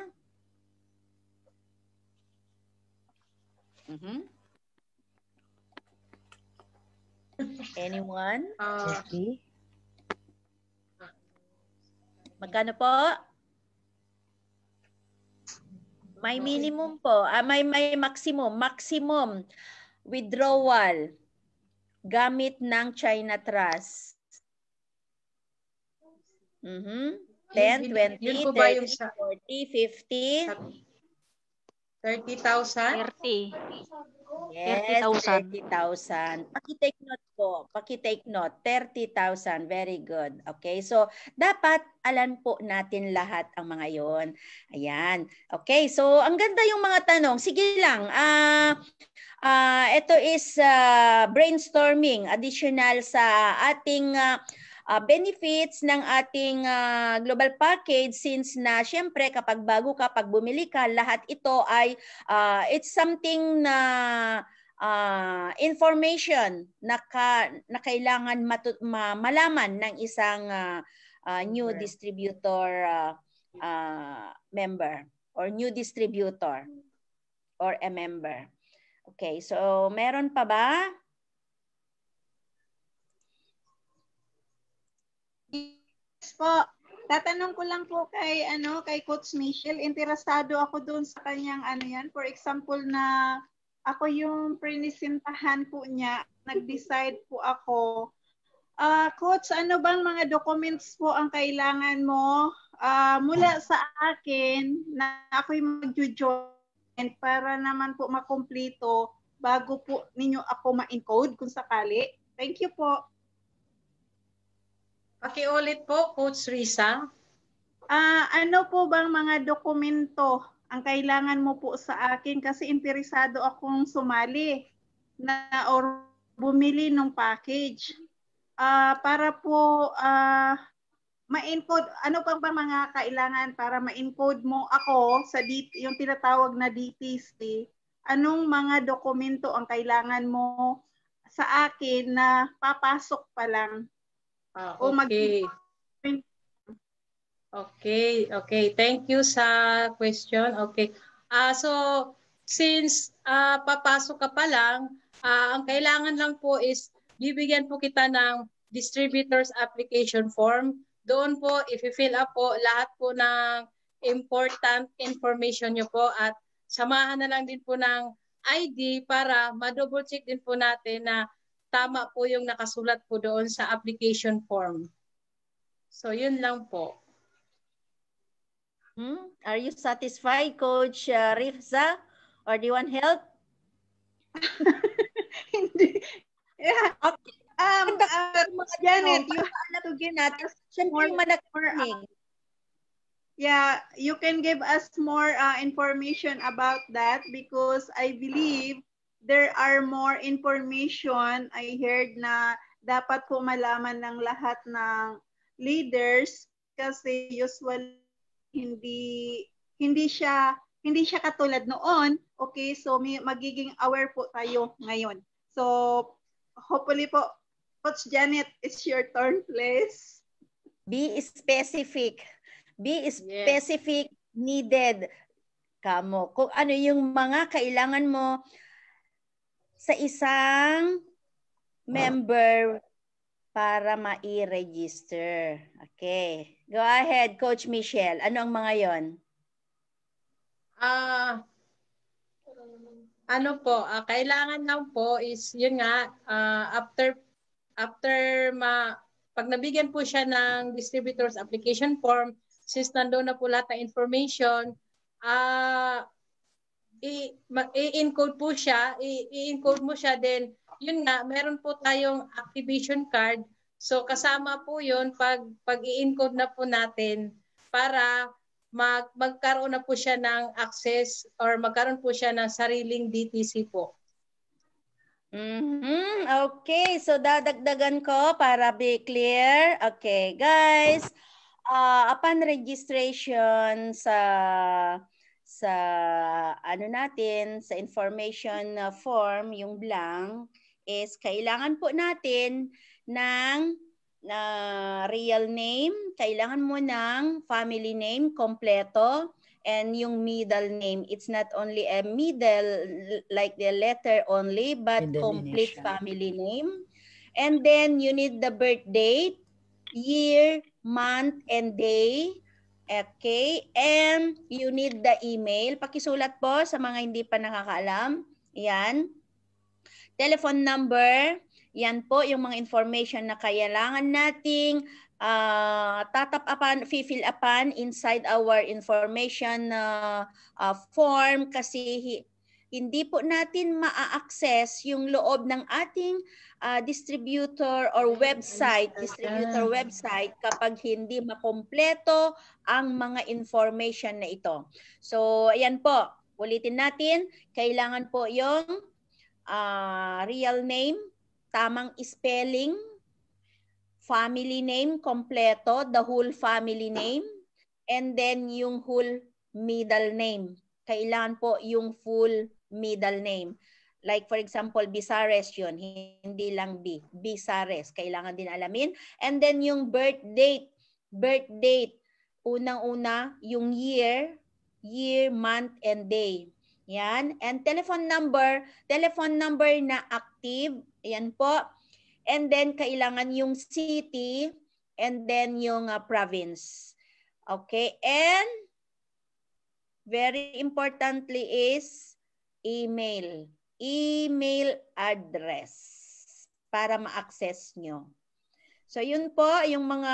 Mm-hmm. Anyone? Uh, okay. Magkano po? May minimum po. Ah, may, may maximum. Maximum withdrawal gamit ng China Trust? Mm-hmm. 10, 20, 30, 40, 50. 30,000? 30. Yes, 30,000. Paki-take note po. Paki-take note. 30,000. Very good. Okay? So, dapat alam po natin lahat ang mga yon. Ayan. Okay. So, ang ganda yung mga tanong. Sige lang. Ah... Uh, Uh, ito is uh, brainstorming additional sa ating uh, uh, benefits ng ating uh, global package since na syempre kapag bago ka, pag bumili ka, lahat ito ay uh, it's something na uh, information na, ka, na kailangan matu- ma- malaman ng isang uh, uh, new okay. distributor uh, uh, member or new distributor or a member. Okay, so meron pa ba? po. Tatanong ko lang po kay ano kay Coach Michelle, interesado ako doon sa kanyang ano yan. For example na ako yung prinisintahan po niya, nag-decide po ako. Uh, Coach, ano bang mga documents po ang kailangan mo uh, mula sa akin na ako'y mag-join para naman po makumpleto bago po ninyo ako ma-encode kung sakali? Thank you po. Pakiulit po, Coach Risa. Ah, ano po bang mga dokumento ang kailangan mo po sa akin kasi interesado akong sumali na or bumili ng package. Ah, para po ah ma-encode ano pang ba mga kailangan para ma-encode mo ako sa DT, yung tinatawag na DTC? Anong mga dokumento ang kailangan mo sa akin na papasok pa lang Ah, okay. O mag Okay, okay. Thank you sa question. Okay. Ah uh, so since uh, papasok ka pa lang, uh, ang kailangan lang po is bibigyan po kita ng distributor's application form. Doon po i-fill up po lahat po ng important information nyo po at samahan na lang din po ng ID para ma-double check din po natin na tama po yung nakasulat po doon sa application form. So yun lang po. Hmm? Are you satisfied, Coach uh, Rifza? Or do you want help? Hindi. yeah. Okay. Um, um, Janet, you have to give us more, more uh, Yeah, you can give us more uh, information about that because I believe there are more information. I heard na dapat po malaman ng lahat ng leaders kasi usually hindi hindi siya hindi siya katulad noon. Okay, so may, magiging aware po tayo ngayon. So hopefully po Coach Janet, it's your turn please. Be specific. Be specific yes. needed kamo. Kung ano yung mga kailangan mo sa isang member para ma-register. Okay. Go ahead, Coach Michelle. Ano ang mga yon? Ah, uh, ano po, uh, kailangan lang po is, yun nga, uh, after, after ma, pag nabigyan po siya ng distributor's application form, since nandoon na po lahat ng information, ah, uh, i-encode po siya, i-encode mo siya then yun nga, meron po tayong activation card. So kasama po yun pag pag i-encode na po natin para mag, magkaroon na po siya ng access or magkaroon po siya ng sariling DTC po. Mm-hmm. Okay, so dadagdagan ko para be clear. Okay, guys, uh, upon registration sa sa ano natin, sa information form, yung blank, is kailangan po natin ng uh, real name, kailangan mo ng family name kompleto, and yung middle name it's not only a middle like the letter only but complete family name and then you need the birth date year month and day Okay, and you need the email. Pakisulat po sa mga hindi pa nakakaalam. Yan. Telephone number. Yan po yung mga information na kailangan nating uh, tatap upan, fill upan inside our information uh, uh, form kasi hindi po natin maa-access yung loob ng ating uh, distributor or website, distributor website kapag hindi makompleto ang mga information na ito. So, ayan po. Ulitin natin, kailangan po yung uh, real name, tamang spelling, family name kompleto, the whole family name, and then yung whole middle name. Kailangan po yung full middle name. Like for example, Bisares yun, hindi lang B, Bisares. Kailangan din alamin. And then yung birth date, birth date, unang-una yung year, year, month, and day. Yan. And telephone number, telephone number na active. Yan po. And then kailangan yung city and then yung uh, province. Okay. And very importantly is email, email address para ma-access nyo. So yun po yung mga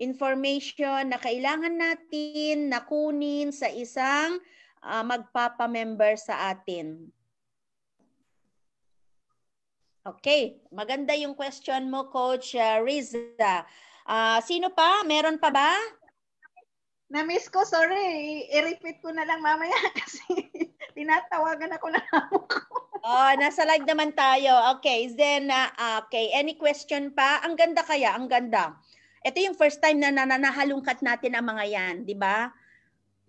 information na kailangan natin nakunin sa isang uh, magpapa-member sa atin. Okay, maganda yung question mo Coach uh, Riza. Uh, sino pa? Meron pa ba? Na-miss ko, sorry. I-repeat ko na lang mamaya kasi tinatawagan ako ng amo ko. oh, nasa live naman tayo. Okay, then, uh, ah, ah, okay. Any question pa? Ang ganda kaya, ang ganda. Ito yung first time na nananahalungkat natin ang mga yan, di ba?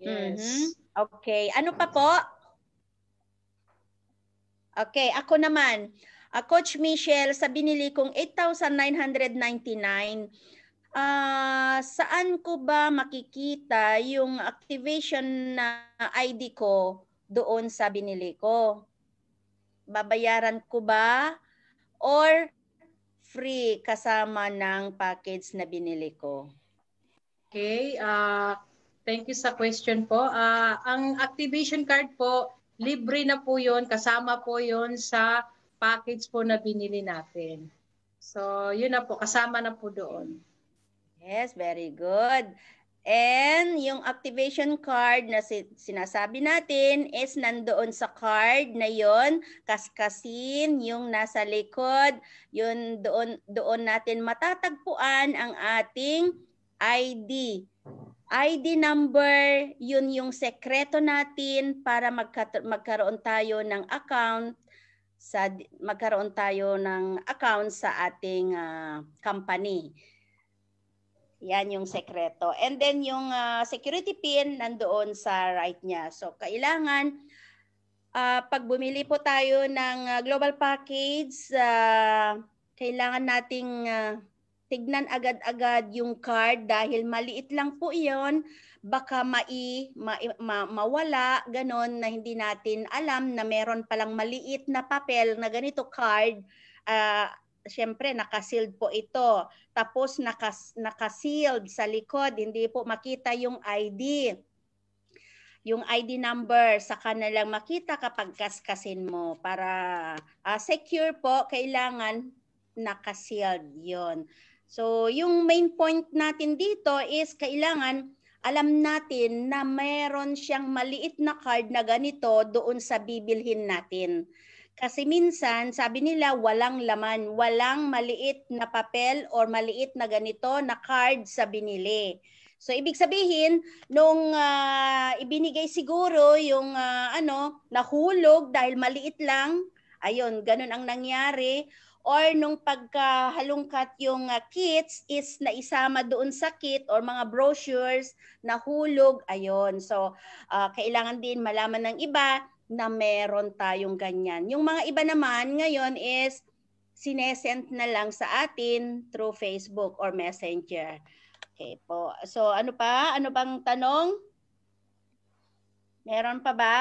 Yes. Mm-hmm. Okay, ano pa po? Okay, ako naman. Uh, Coach Michelle, sa binili kong 8,999, uh, saan ko ba makikita yung activation na ID ko doon sa binili ko? Babayaran ko ba? Or free kasama ng package na binili ko? Okay. Uh, thank you sa question po. Uh, ang activation card po, libre na po yon Kasama po yon sa package po na binili natin. So, yun na po. Kasama na po doon. Yes, very good. And yung activation card na sinasabi natin is nandoon sa card na yon, kaskasin yung nasa likod, yun doon doon natin matatagpuan ang ating ID. ID number, yun yung sekreto natin para magka- magkaroon tayo ng account sa magkaroon tayo ng account sa ating uh, company. Yan yung sekreto. And then yung uh, security pin nandoon sa right niya. So kailangan uh, pag bumili po tayo ng uh, global package, uh, kailangan nating uh, tignan agad-agad yung card dahil maliit lang po iyon. Baka mai, ma, ma, mawala, ganon na hindi natin alam na meron palang maliit na papel na ganito card. Uh, syempre nakasealed po ito. Tapos nakas, nakasealed sa likod, hindi po makita yung ID. Yung ID number sa kanilang makita kapag kaskasin mo para uh, secure po kailangan nakasealed 'yon. So yung main point natin dito is kailangan alam natin na meron siyang maliit na card na ganito doon sa bibilhin natin. Kasi minsan, sabi nila, walang laman, walang maliit na papel or maliit na ganito na card sa binili. So ibig sabihin, nung uh, ibinigay siguro yung uh, ano, nahulog dahil maliit lang, ayun, ganun ang nangyari. Or nung pagkahalungkat yung uh, kits is naisama doon sa kit or mga brochures, nahulog, ayun. So uh, kailangan din malaman ng iba na meron tayong ganyan. Yung mga iba naman ngayon is sinesend na lang sa atin through Facebook or Messenger. Okay po. So ano pa? Ano bang tanong? Meron pa ba?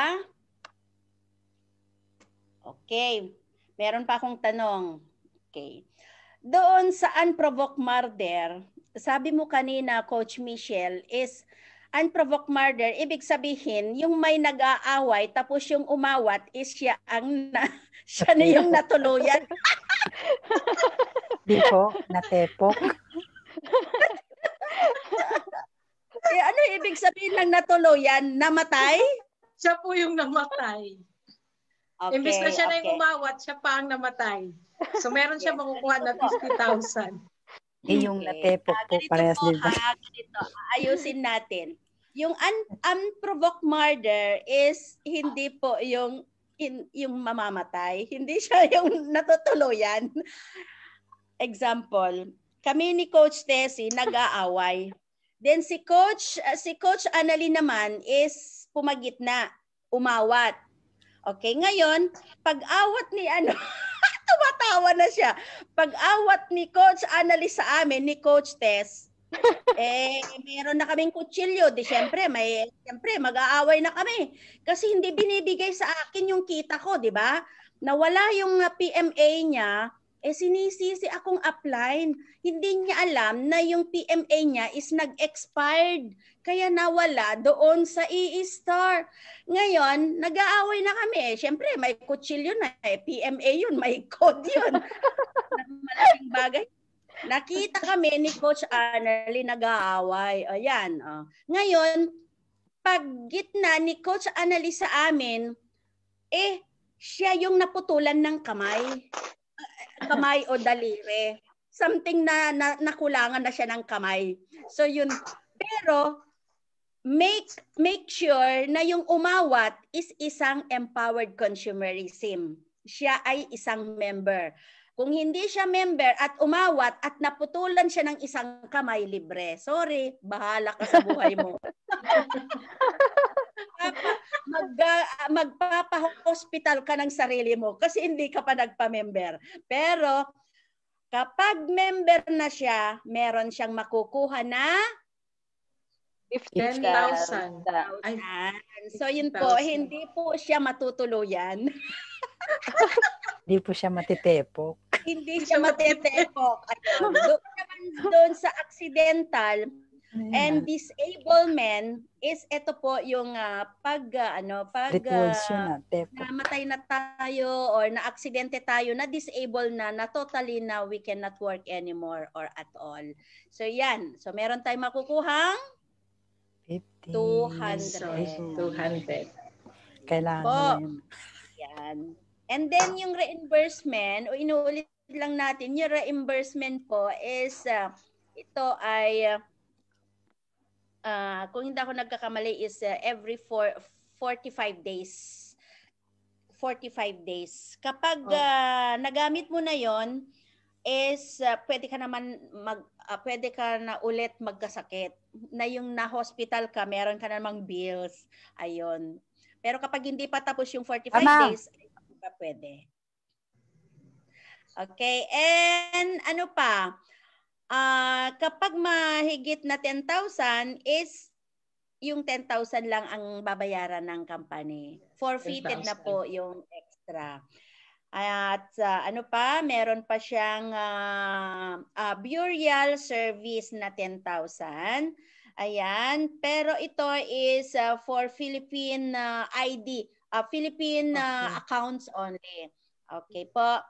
Okay. Meron pa akong tanong. Okay. Doon sa unprovoked murder, sabi mo kanina, Coach Michelle, is unprovoked murder, ibig sabihin, yung may nag-aaway tapos yung umawat is siya ang na, siya na yung natuluyan. Di po, natepok. eh, ano ibig sabihin ng natuluyan? Namatay? Siya po yung namatay. Okay, Imbis na siya okay. na yung umawat, siya pa ang namatay. So meron siya makukuha na 50,000. Eh, yung okay. po, uh, po diba? din Ganito, ayusin natin. Yung un- unprovoked murder is hindi po yung in, yung mamamatay. Hindi siya yung natutuluyan. Example, kami ni Coach Tessie nag-aaway. Then si Coach uh, si Coach Annalyn naman is pumagitna, umawat. Okay, ngayon, pag-awat ni ano tumatawa na siya. Pag-awat ni Coach Analyst sa amin, ni Coach Tess, eh, meron na kaming kutsilyo. Di syempre, may, syempre, mag-aaway na kami. Kasi hindi binibigay sa akin yung kita ko, di ba? Nawala yung ah, PMA niya, eh sinisisi akong upline. Hindi niya alam na yung PMA niya is nag-expired. Kaya nawala doon sa EE-Star. Ngayon, nag-aaway na kami. Eh, Siyempre, may kutsilyo na eh. PMA yun, may code yun. Malaking bagay. Nakita kami ni Coach Annerly nag-aaway. O yan. Ngayon, pag gitna ni Coach Annerly sa amin, eh, siya yung naputulan ng kamay kamay o daliri. Something na, na nakulangan na siya ng kamay. So yun. Pero make make sure na yung umawat is isang empowered consumerism. Siya ay isang member. Kung hindi siya member at umawat at naputulan siya ng isang kamay libre, sorry, bahala ka sa buhay mo. mag, uh, hospital ka ng sarili mo kasi hindi ka pa nagpa-member. Pero kapag member na siya, meron siyang makukuha na 10,000. So yun 10, po, hindi po siya matutuluyan. hindi po siya matitepok. hindi siya matitepok. Doon, doon sa accidental, Ayan. And disablement is ito po yung uh, pag uh, ano pag uh, namatay na tayo or na aksidente tayo na disable na na totally na we cannot work anymore or at all. So yan. So meron tayong makukuhang 50 200 200. Kailangan po. Yan. And then yung reimbursement, o inuulit lang natin, yung reimbursement po is uh, ito ay uh, uh, kung hindi ako nagkakamali is uh, every four, 45 days. 45 days. Kapag oh. uh, nagamit mo na 'yon is uh, pwede ka naman mag uh, pwede ka na ulit magkasakit. Na yung na hospital ka, meron ka namang bills. Ayun. Pero kapag hindi pa tapos yung 45 Ama. days, eh, hindi pa pwede. Okay, and ano pa? Uh, kapag mahigit na 10,000 is yung 10,000 lang ang babayaran ng company. Forfeited na po yung extra. At uh, ano pa, meron pa siyang uh, uh, burial service na 10,000. Ayan, pero ito is uh, for Philippine uh, ID, uh, Philippine uh, accounts only. Okay po.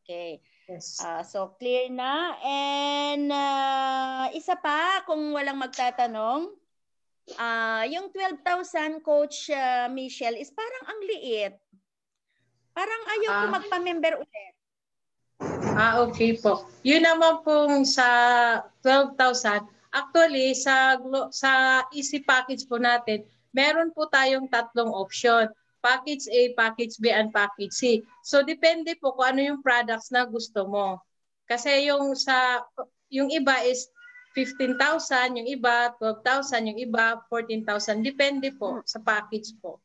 Okay. Yes. Uh, so clear na. And uh, isa pa kung walang magtatanong, uh, yung 12,000 coach uh, Michelle is parang ang liit. Parang ayaw ko magpa-member ulit. Ah, okay po. Yun naman pong sa 12,000, actually sa sa easy package po natin, meron po tayong tatlong option package A, package B, and package C. So depende po kung ano yung products na gusto mo. Kasi yung sa yung iba is 15,000, yung iba 12,000, yung iba 14,000. Depende po hmm. sa package po.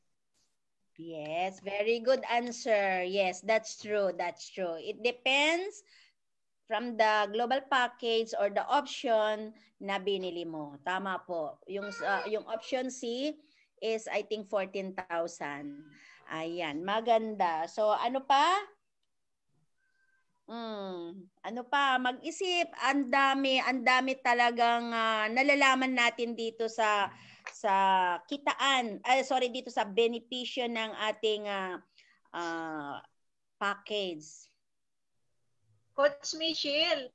Yes, very good answer. Yes, that's true. That's true. It depends from the global package or the option na binili mo. Tama po. Yung uh, yung option C, is I think 14,000. Ayan, maganda. So ano pa? Mm, ano pa, mag-isip, ang dami, ang dami talagang uh, nalalaman natin dito sa sa kitaan, ay sorry dito sa benepisyo ng ating uh, uh, package. Coach Michelle,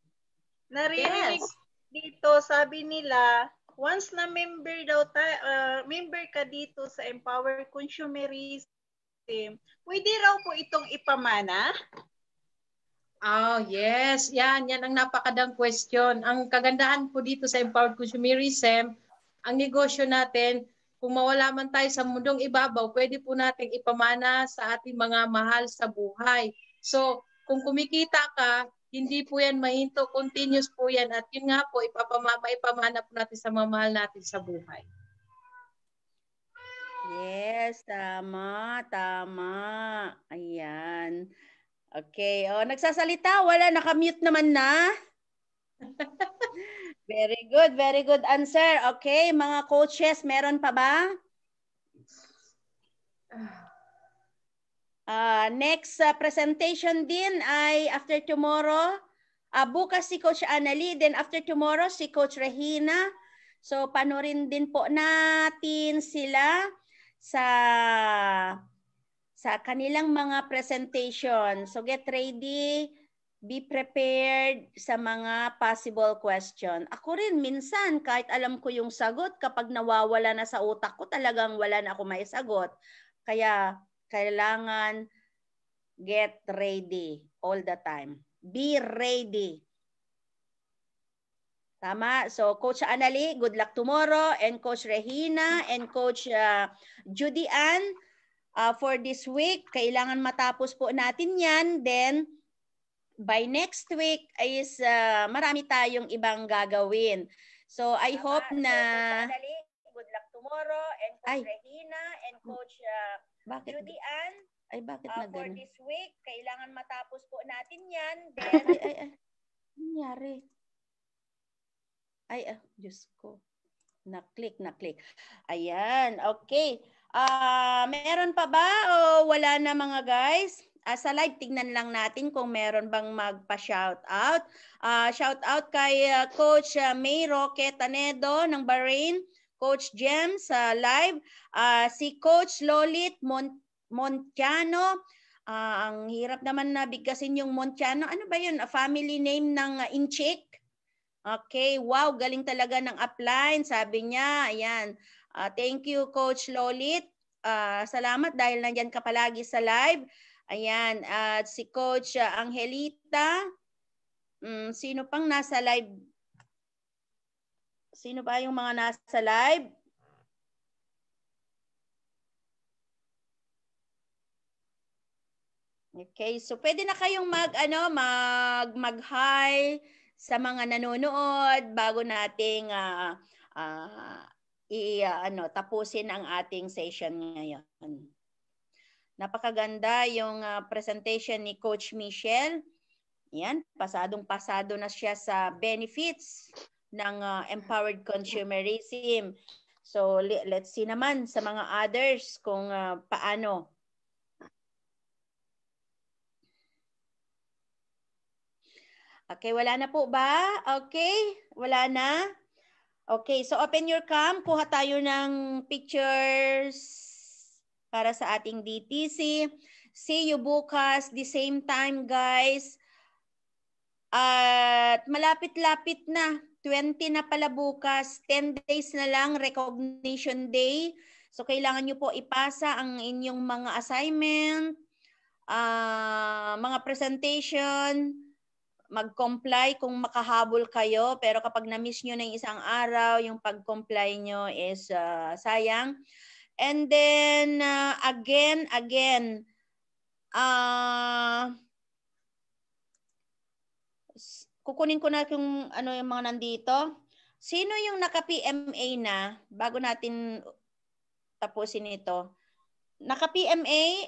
naririnig yes. dito sabi nila Once na member daw ta, uh, member ka dito sa Empower Consumerism, pwede raw po itong ipamana? Oh, yes. Yan, yan ang napakadang question. Ang kagandahan po dito sa Empowered Consumerism, ang negosyo natin, kung mawala man tayo sa mundong ibabaw, pwede po nating ipamana sa ating mga mahal sa buhay. So, kung kumikita ka, hindi po yan mahinto, continuous po yan. At yun nga po, ipapama, maipamana po natin sa mamahal natin sa buhay. Yes, tama, tama. Ayan. Okay, oh, nagsasalita, wala, nakamute naman na. very good, very good answer. Okay, mga coaches, meron pa ba? Ah. Uh, next uh, presentation din ay after tomorrow. Uh, bukas si Coach Anali, then after tomorrow si Coach Regina. So panorin din po natin sila sa sa kanilang mga presentation. So get ready, be prepared sa mga possible question. Ako rin minsan kahit alam ko yung sagot kapag nawawala na sa utak ko talagang wala na ako may sagot. Kaya kailangan get ready all the time. Be ready. Tama? So, Coach Anali, good luck tomorrow. And Coach Regina and Coach uh, Judy Ann, uh, for this week, kailangan matapos po natin yan. Then, by next week is uh, marami tayong ibang gagawin. So, I Tama. hope na... So, Coach Anali, good luck tomorrow. And Coach Ay. Regina and Coach... Uh, bakit? Judy Ann, ay, bakit uh, na for this week, kailangan matapos po natin yan. Then, ay, ay, ay. Nangyari. Ay, ah, Diyos ko. Na-click, na-click. Ayan, okay. Uh, meron pa ba o wala na mga guys? Uh, sa live, tignan lang natin kung meron bang magpa-shout out. Uh, ah, shout out kay uh, Coach uh, May Roque Tanedo ng Bahrain. Coach Jem sa live. Uh, si Coach Lolit Mont Montiano. Uh, ang hirap naman na bigkasin yung Montiano. Ano ba yun? A family name ng uh, Inchik? Okay, wow, galing talaga ng upline. Sabi niya, ayan. Uh, thank you, Coach Lolit. Uh, salamat dahil nandyan ka palagi sa live. Ayan, at uh, si Coach Angelita. Mm, sino pang nasa live Sino ba yung mga nasa live? Okay, so pwede na kayong mag ano, mag mag-hi sa mga nanonood bago nating uh, uh, i uh, ano, tapusin ang ating session ngayon. Napakaganda yung uh, presentation ni Coach Michelle. Yan, pasadong pasado na siya sa benefits ng uh, empowered consumerism. So let's see naman sa mga others kung uh, paano. Okay, wala na po ba? Okay, wala na. Okay, so open your cam. Kuha tayo ng pictures para sa ating DTC. See you bukas, the same time guys. At malapit-lapit na 20 na pala bukas, 10 days na lang, recognition day. So kailangan nyo po ipasa ang inyong mga assignment, uh, mga presentation, mag-comply kung makahabol kayo. Pero kapag na-miss nyo na yung isang araw, yung pag-comply nyo is uh, sayang. And then, uh, again, again, uh, kukunin ko na yung ano yung mga nandito. Sino yung naka PMA na bago natin tapusin ito? Naka PMA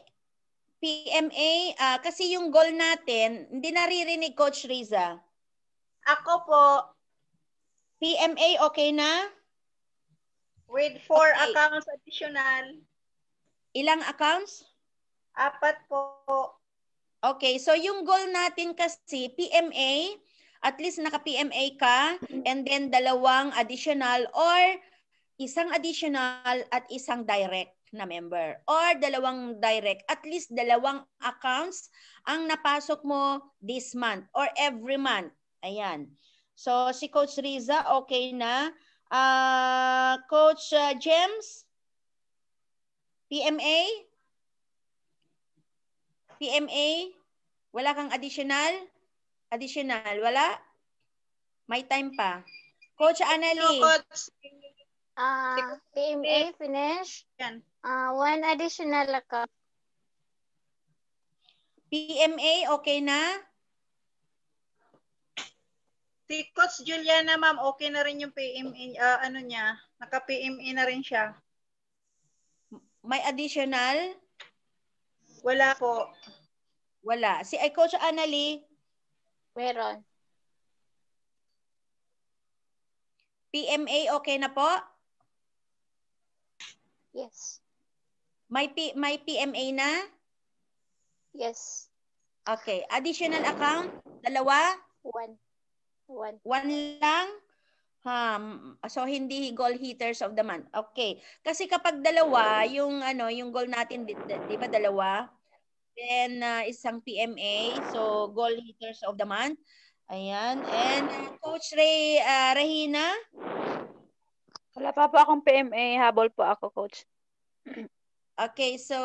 PMA uh, ah, kasi yung goal natin hindi naririnig coach Riza. Ako po PMA okay na? With four okay. accounts additional. Ilang accounts? Apat po. Okay, so yung goal natin kasi PMA at least naka-PMA ka and then dalawang additional or isang additional at isang direct na member or dalawang direct at least dalawang accounts ang napasok mo this month or every month ayan so si coach Riza okay na uh, coach uh, James PMA PMA wala kang additional Additional, wala? May time pa. Coach Anali. No, Coach. Uh, ah, PMA finish. Yan. Uh, one additional ako. PMA, okay na? Si Coach Juliana, ma'am, okay na rin yung PMA, uh, ah, ano niya, naka-PMA na rin siya. May additional? Wala po. Wala. Si Coach Annalie, Meron. PMA okay na po? Yes. May P may PMA na? Yes. Okay. Additional account? Dalawa? One. One. One lang? Um, so hindi goal hitters of the month. Okay. Kasi kapag dalawa, yung ano, yung goal natin, 'di ba dalawa? Then, uh, isang PMA. So, goal hitters of the month. Ayan. And uh, Coach Ray uh, Rahina? Wala pa po akong PMA. Habol po ako, Coach. Okay, so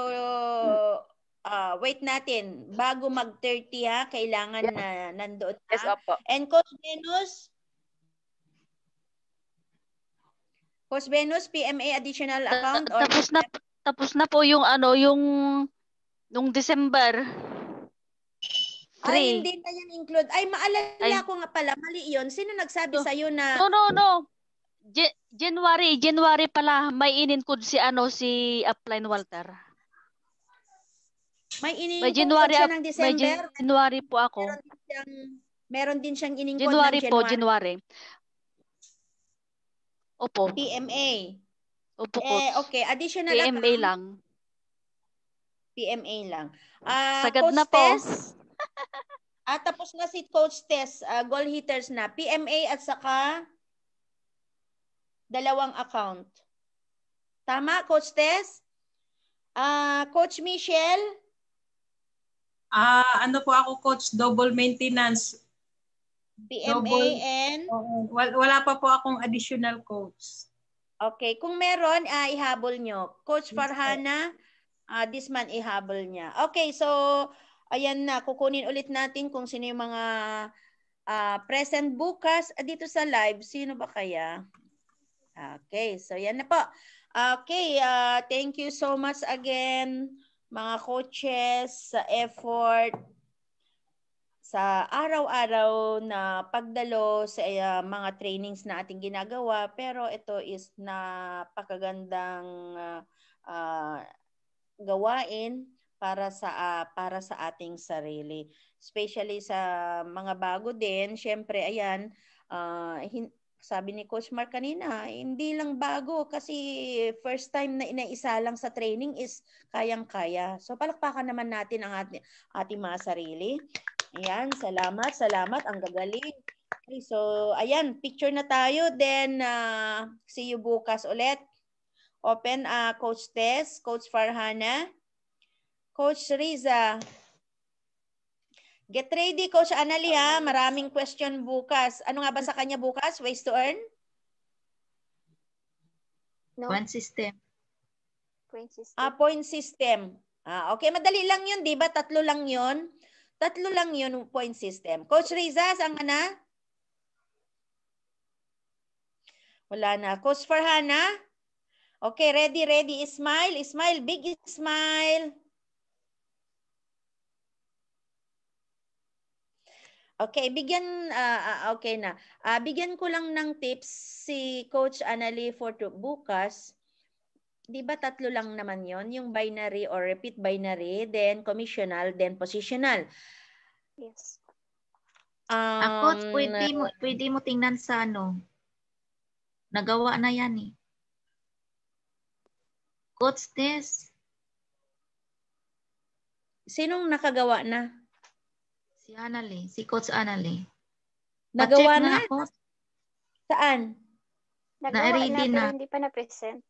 uh, wait natin. Bago mag-30 ha, kailangan yes. na uh, nandoon na. Yes, opo. And Coach Venus? Coach Venus, PMA additional account? Or... Tapos na tapos na po yung ano yung Nung December. Ay, hindi na yan include. Ay, maalala Ay. ko nga pala, mali yun. Sino nagsabi no. sa'yo na... No, no, no. Je- January, January pala, may in-include si ano, si Upline Walter. May in-include January, siya ng December. May January po ako. Meron din siyang, meron siyang in-include January, January po, January. Opo. PMA. Opo, eh, coach. Eh, okay, additional PMA account. lang. PMA lang. Uh, ah, Sagad Coach na po. Tess, at ah, tapos na si Coach Tess, uh, goal hitters na. PMA at saka dalawang account. Tama, Coach Tess? Uh, Coach Michelle? Ah, uh, ano po ako, Coach? Double maintenance. PMA and? Uh, wala pa po akong additional coach. Okay. Kung meron, uh, ihabol nyo. Coach Farhana, yes, uh, this man ihabol niya. Okay, so ayan na, kukunin ulit natin kung sino yung mga uh, present bukas uh, dito sa live. Sino ba kaya? Okay, so ayan na po. Okay, uh, thank you so much again mga coaches sa effort sa araw-araw na pagdalo sa uh, mga trainings na ating ginagawa pero ito is napakagandang uh, uh, gawain para sa uh, para sa ating sarili. Especially sa mga bago din, syempre ayan, uh, hin- sabi ni Coach Mark kanina, hindi lang bago kasi first time na inaisa lang sa training is kayang-kaya. So palakpakan naman natin ang ating, ating mga sarili. Ayan, salamat, salamat, ang gagaling. Okay, so ayan, picture na tayo. Then uh, see you bukas ulit open. Uh, Coach Tess, Coach Farhana, Coach Riza. Get ready, Coach Anali ha. Maraming question bukas. Ano nga ba sa kanya bukas? Ways to earn? No. Point system. Point system. Ah, point system. Ah, okay, madali lang yun, di ba? Tatlo lang yun. Tatlo lang yun point system. Coach Riza, saan ka na? Wala na. Coach Farhana? Okay, ready, ready. Smile, smile, big smile. Okay, bigyan uh, okay na. Uh, bigyan ko lang ng tips si Coach Anali for to, bukas. 'Di ba tatlo lang naman 'yon, yung binary or repeat binary, then commissional, then positional. Yes. Um, Ako, pwede mo, pwede mo tingnan sa ano. Nagawa na yan eh. What's this? Sinong nakagawa na? Si Annalie. Si Coach Annalie. Nagawa na? na ako. Saan? Nagawa Na-ready na. na. Hindi pa na-present.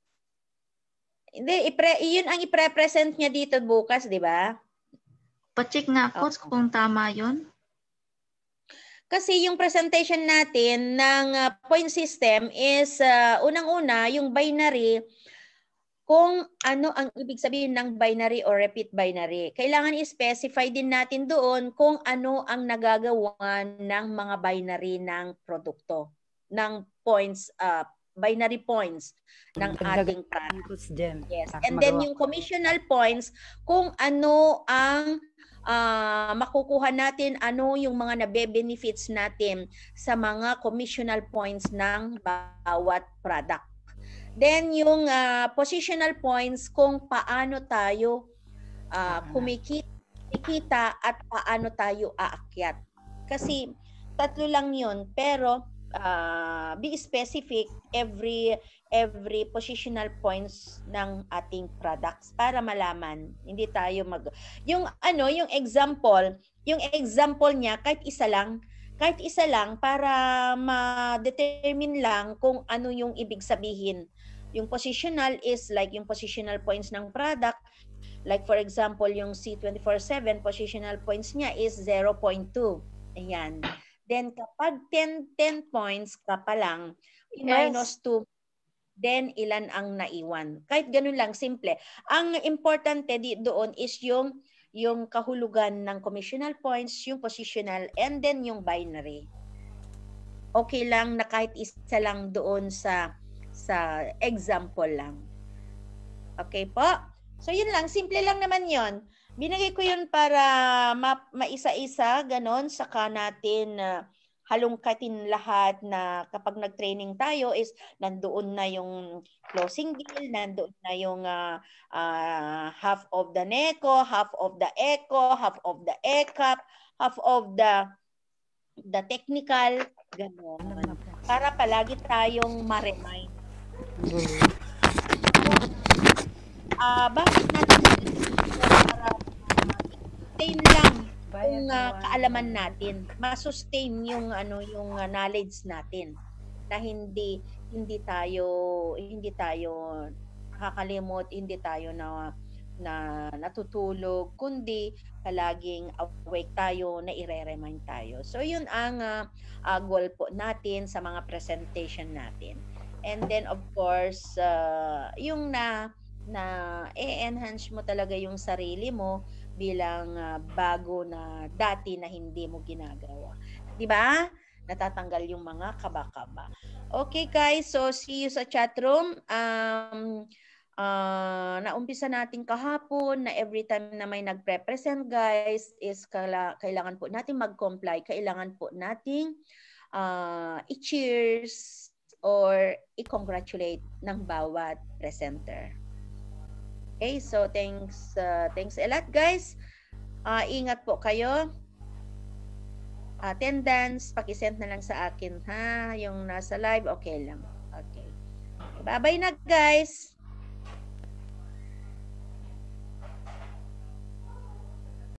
Hindi, ipre, yun ang ipre-present niya dito bukas, di ba? Pacheck nga, Coach, okay. kung tama yun. Kasi yung presentation natin ng ah, point system is uh, unang-una, yung binary, kung ano ang ibig sabihin ng binary or repeat binary. Kailangan i-specify din natin doon kung ano ang nagagawa ng mga binary ng produkto, ng points, uh, binary points ng ating product. Yes. And then yung commissional points, kung ano ang uh, makukuha natin, ano yung mga nabe-benefits natin sa mga commissional points ng bawat product. Then yung uh, positional points kung paano tayo uh, kumikita, at paano tayo aakyat. Kasi tatlo lang 'yun pero uh, be specific every every positional points ng ating products para malaman hindi tayo mag yung ano yung example yung example niya kahit isa lang kahit isa lang para ma-determine lang kung ano yung ibig sabihin yung positional is like yung positional points ng product. Like for example, yung C247, positional points niya is 0.2. Ayan. Then kapag 10, 10 points ka pa lang, yes. minus 2 then ilan ang naiwan. Kahit ganun lang, simple. Ang importante di, doon is yung yung kahulugan ng commissional points, yung positional, and then yung binary okay lang na kahit isa lang doon sa sa example lang. Okay po? So yun lang, simple lang naman yon. Binigay ko yun para ma- maisa-isa, ganon, saka natin uh, halungkatin lahat na kapag nag-training tayo is nandoon na yung closing deal, nandoon na yung uh, uh, half of the NECO, half of the ECO, half of the ECAP, half of the the technical, gano'n. Para palagi tayong ma-remind Mm. Uh, bakit natin para maintain lang yung uh, kaalaman natin, ma-sustain yung ano yung uh, knowledge natin na hindi hindi tayo hindi tayo nakakalimot, hindi tayo na na natutulog, kundi palaging awake tayo, na ire-remind tayo. So, yun ang uh, uh, goal po natin sa mga presentation natin. And then of course, uh, yung na na e-enhance mo talaga yung sarili mo bilang uh, bago na dati na hindi mo ginagawa. 'Di ba? Natatanggal yung mga kaba-kaba. Okay guys, so see you sa chat room. Um, uh, naumpisa natin kahapon na every time na may nagpre-present guys is kailangan po natin mag-comply. Kailangan po nating uh, i-cheers or i-congratulate ng bawat presenter. Okay, so thanks uh, thanks a lot guys. Uh, ingat po kayo. Attendance, paki-send na lang sa akin ha, yung nasa live okay lang. Okay. Bye-bye na guys.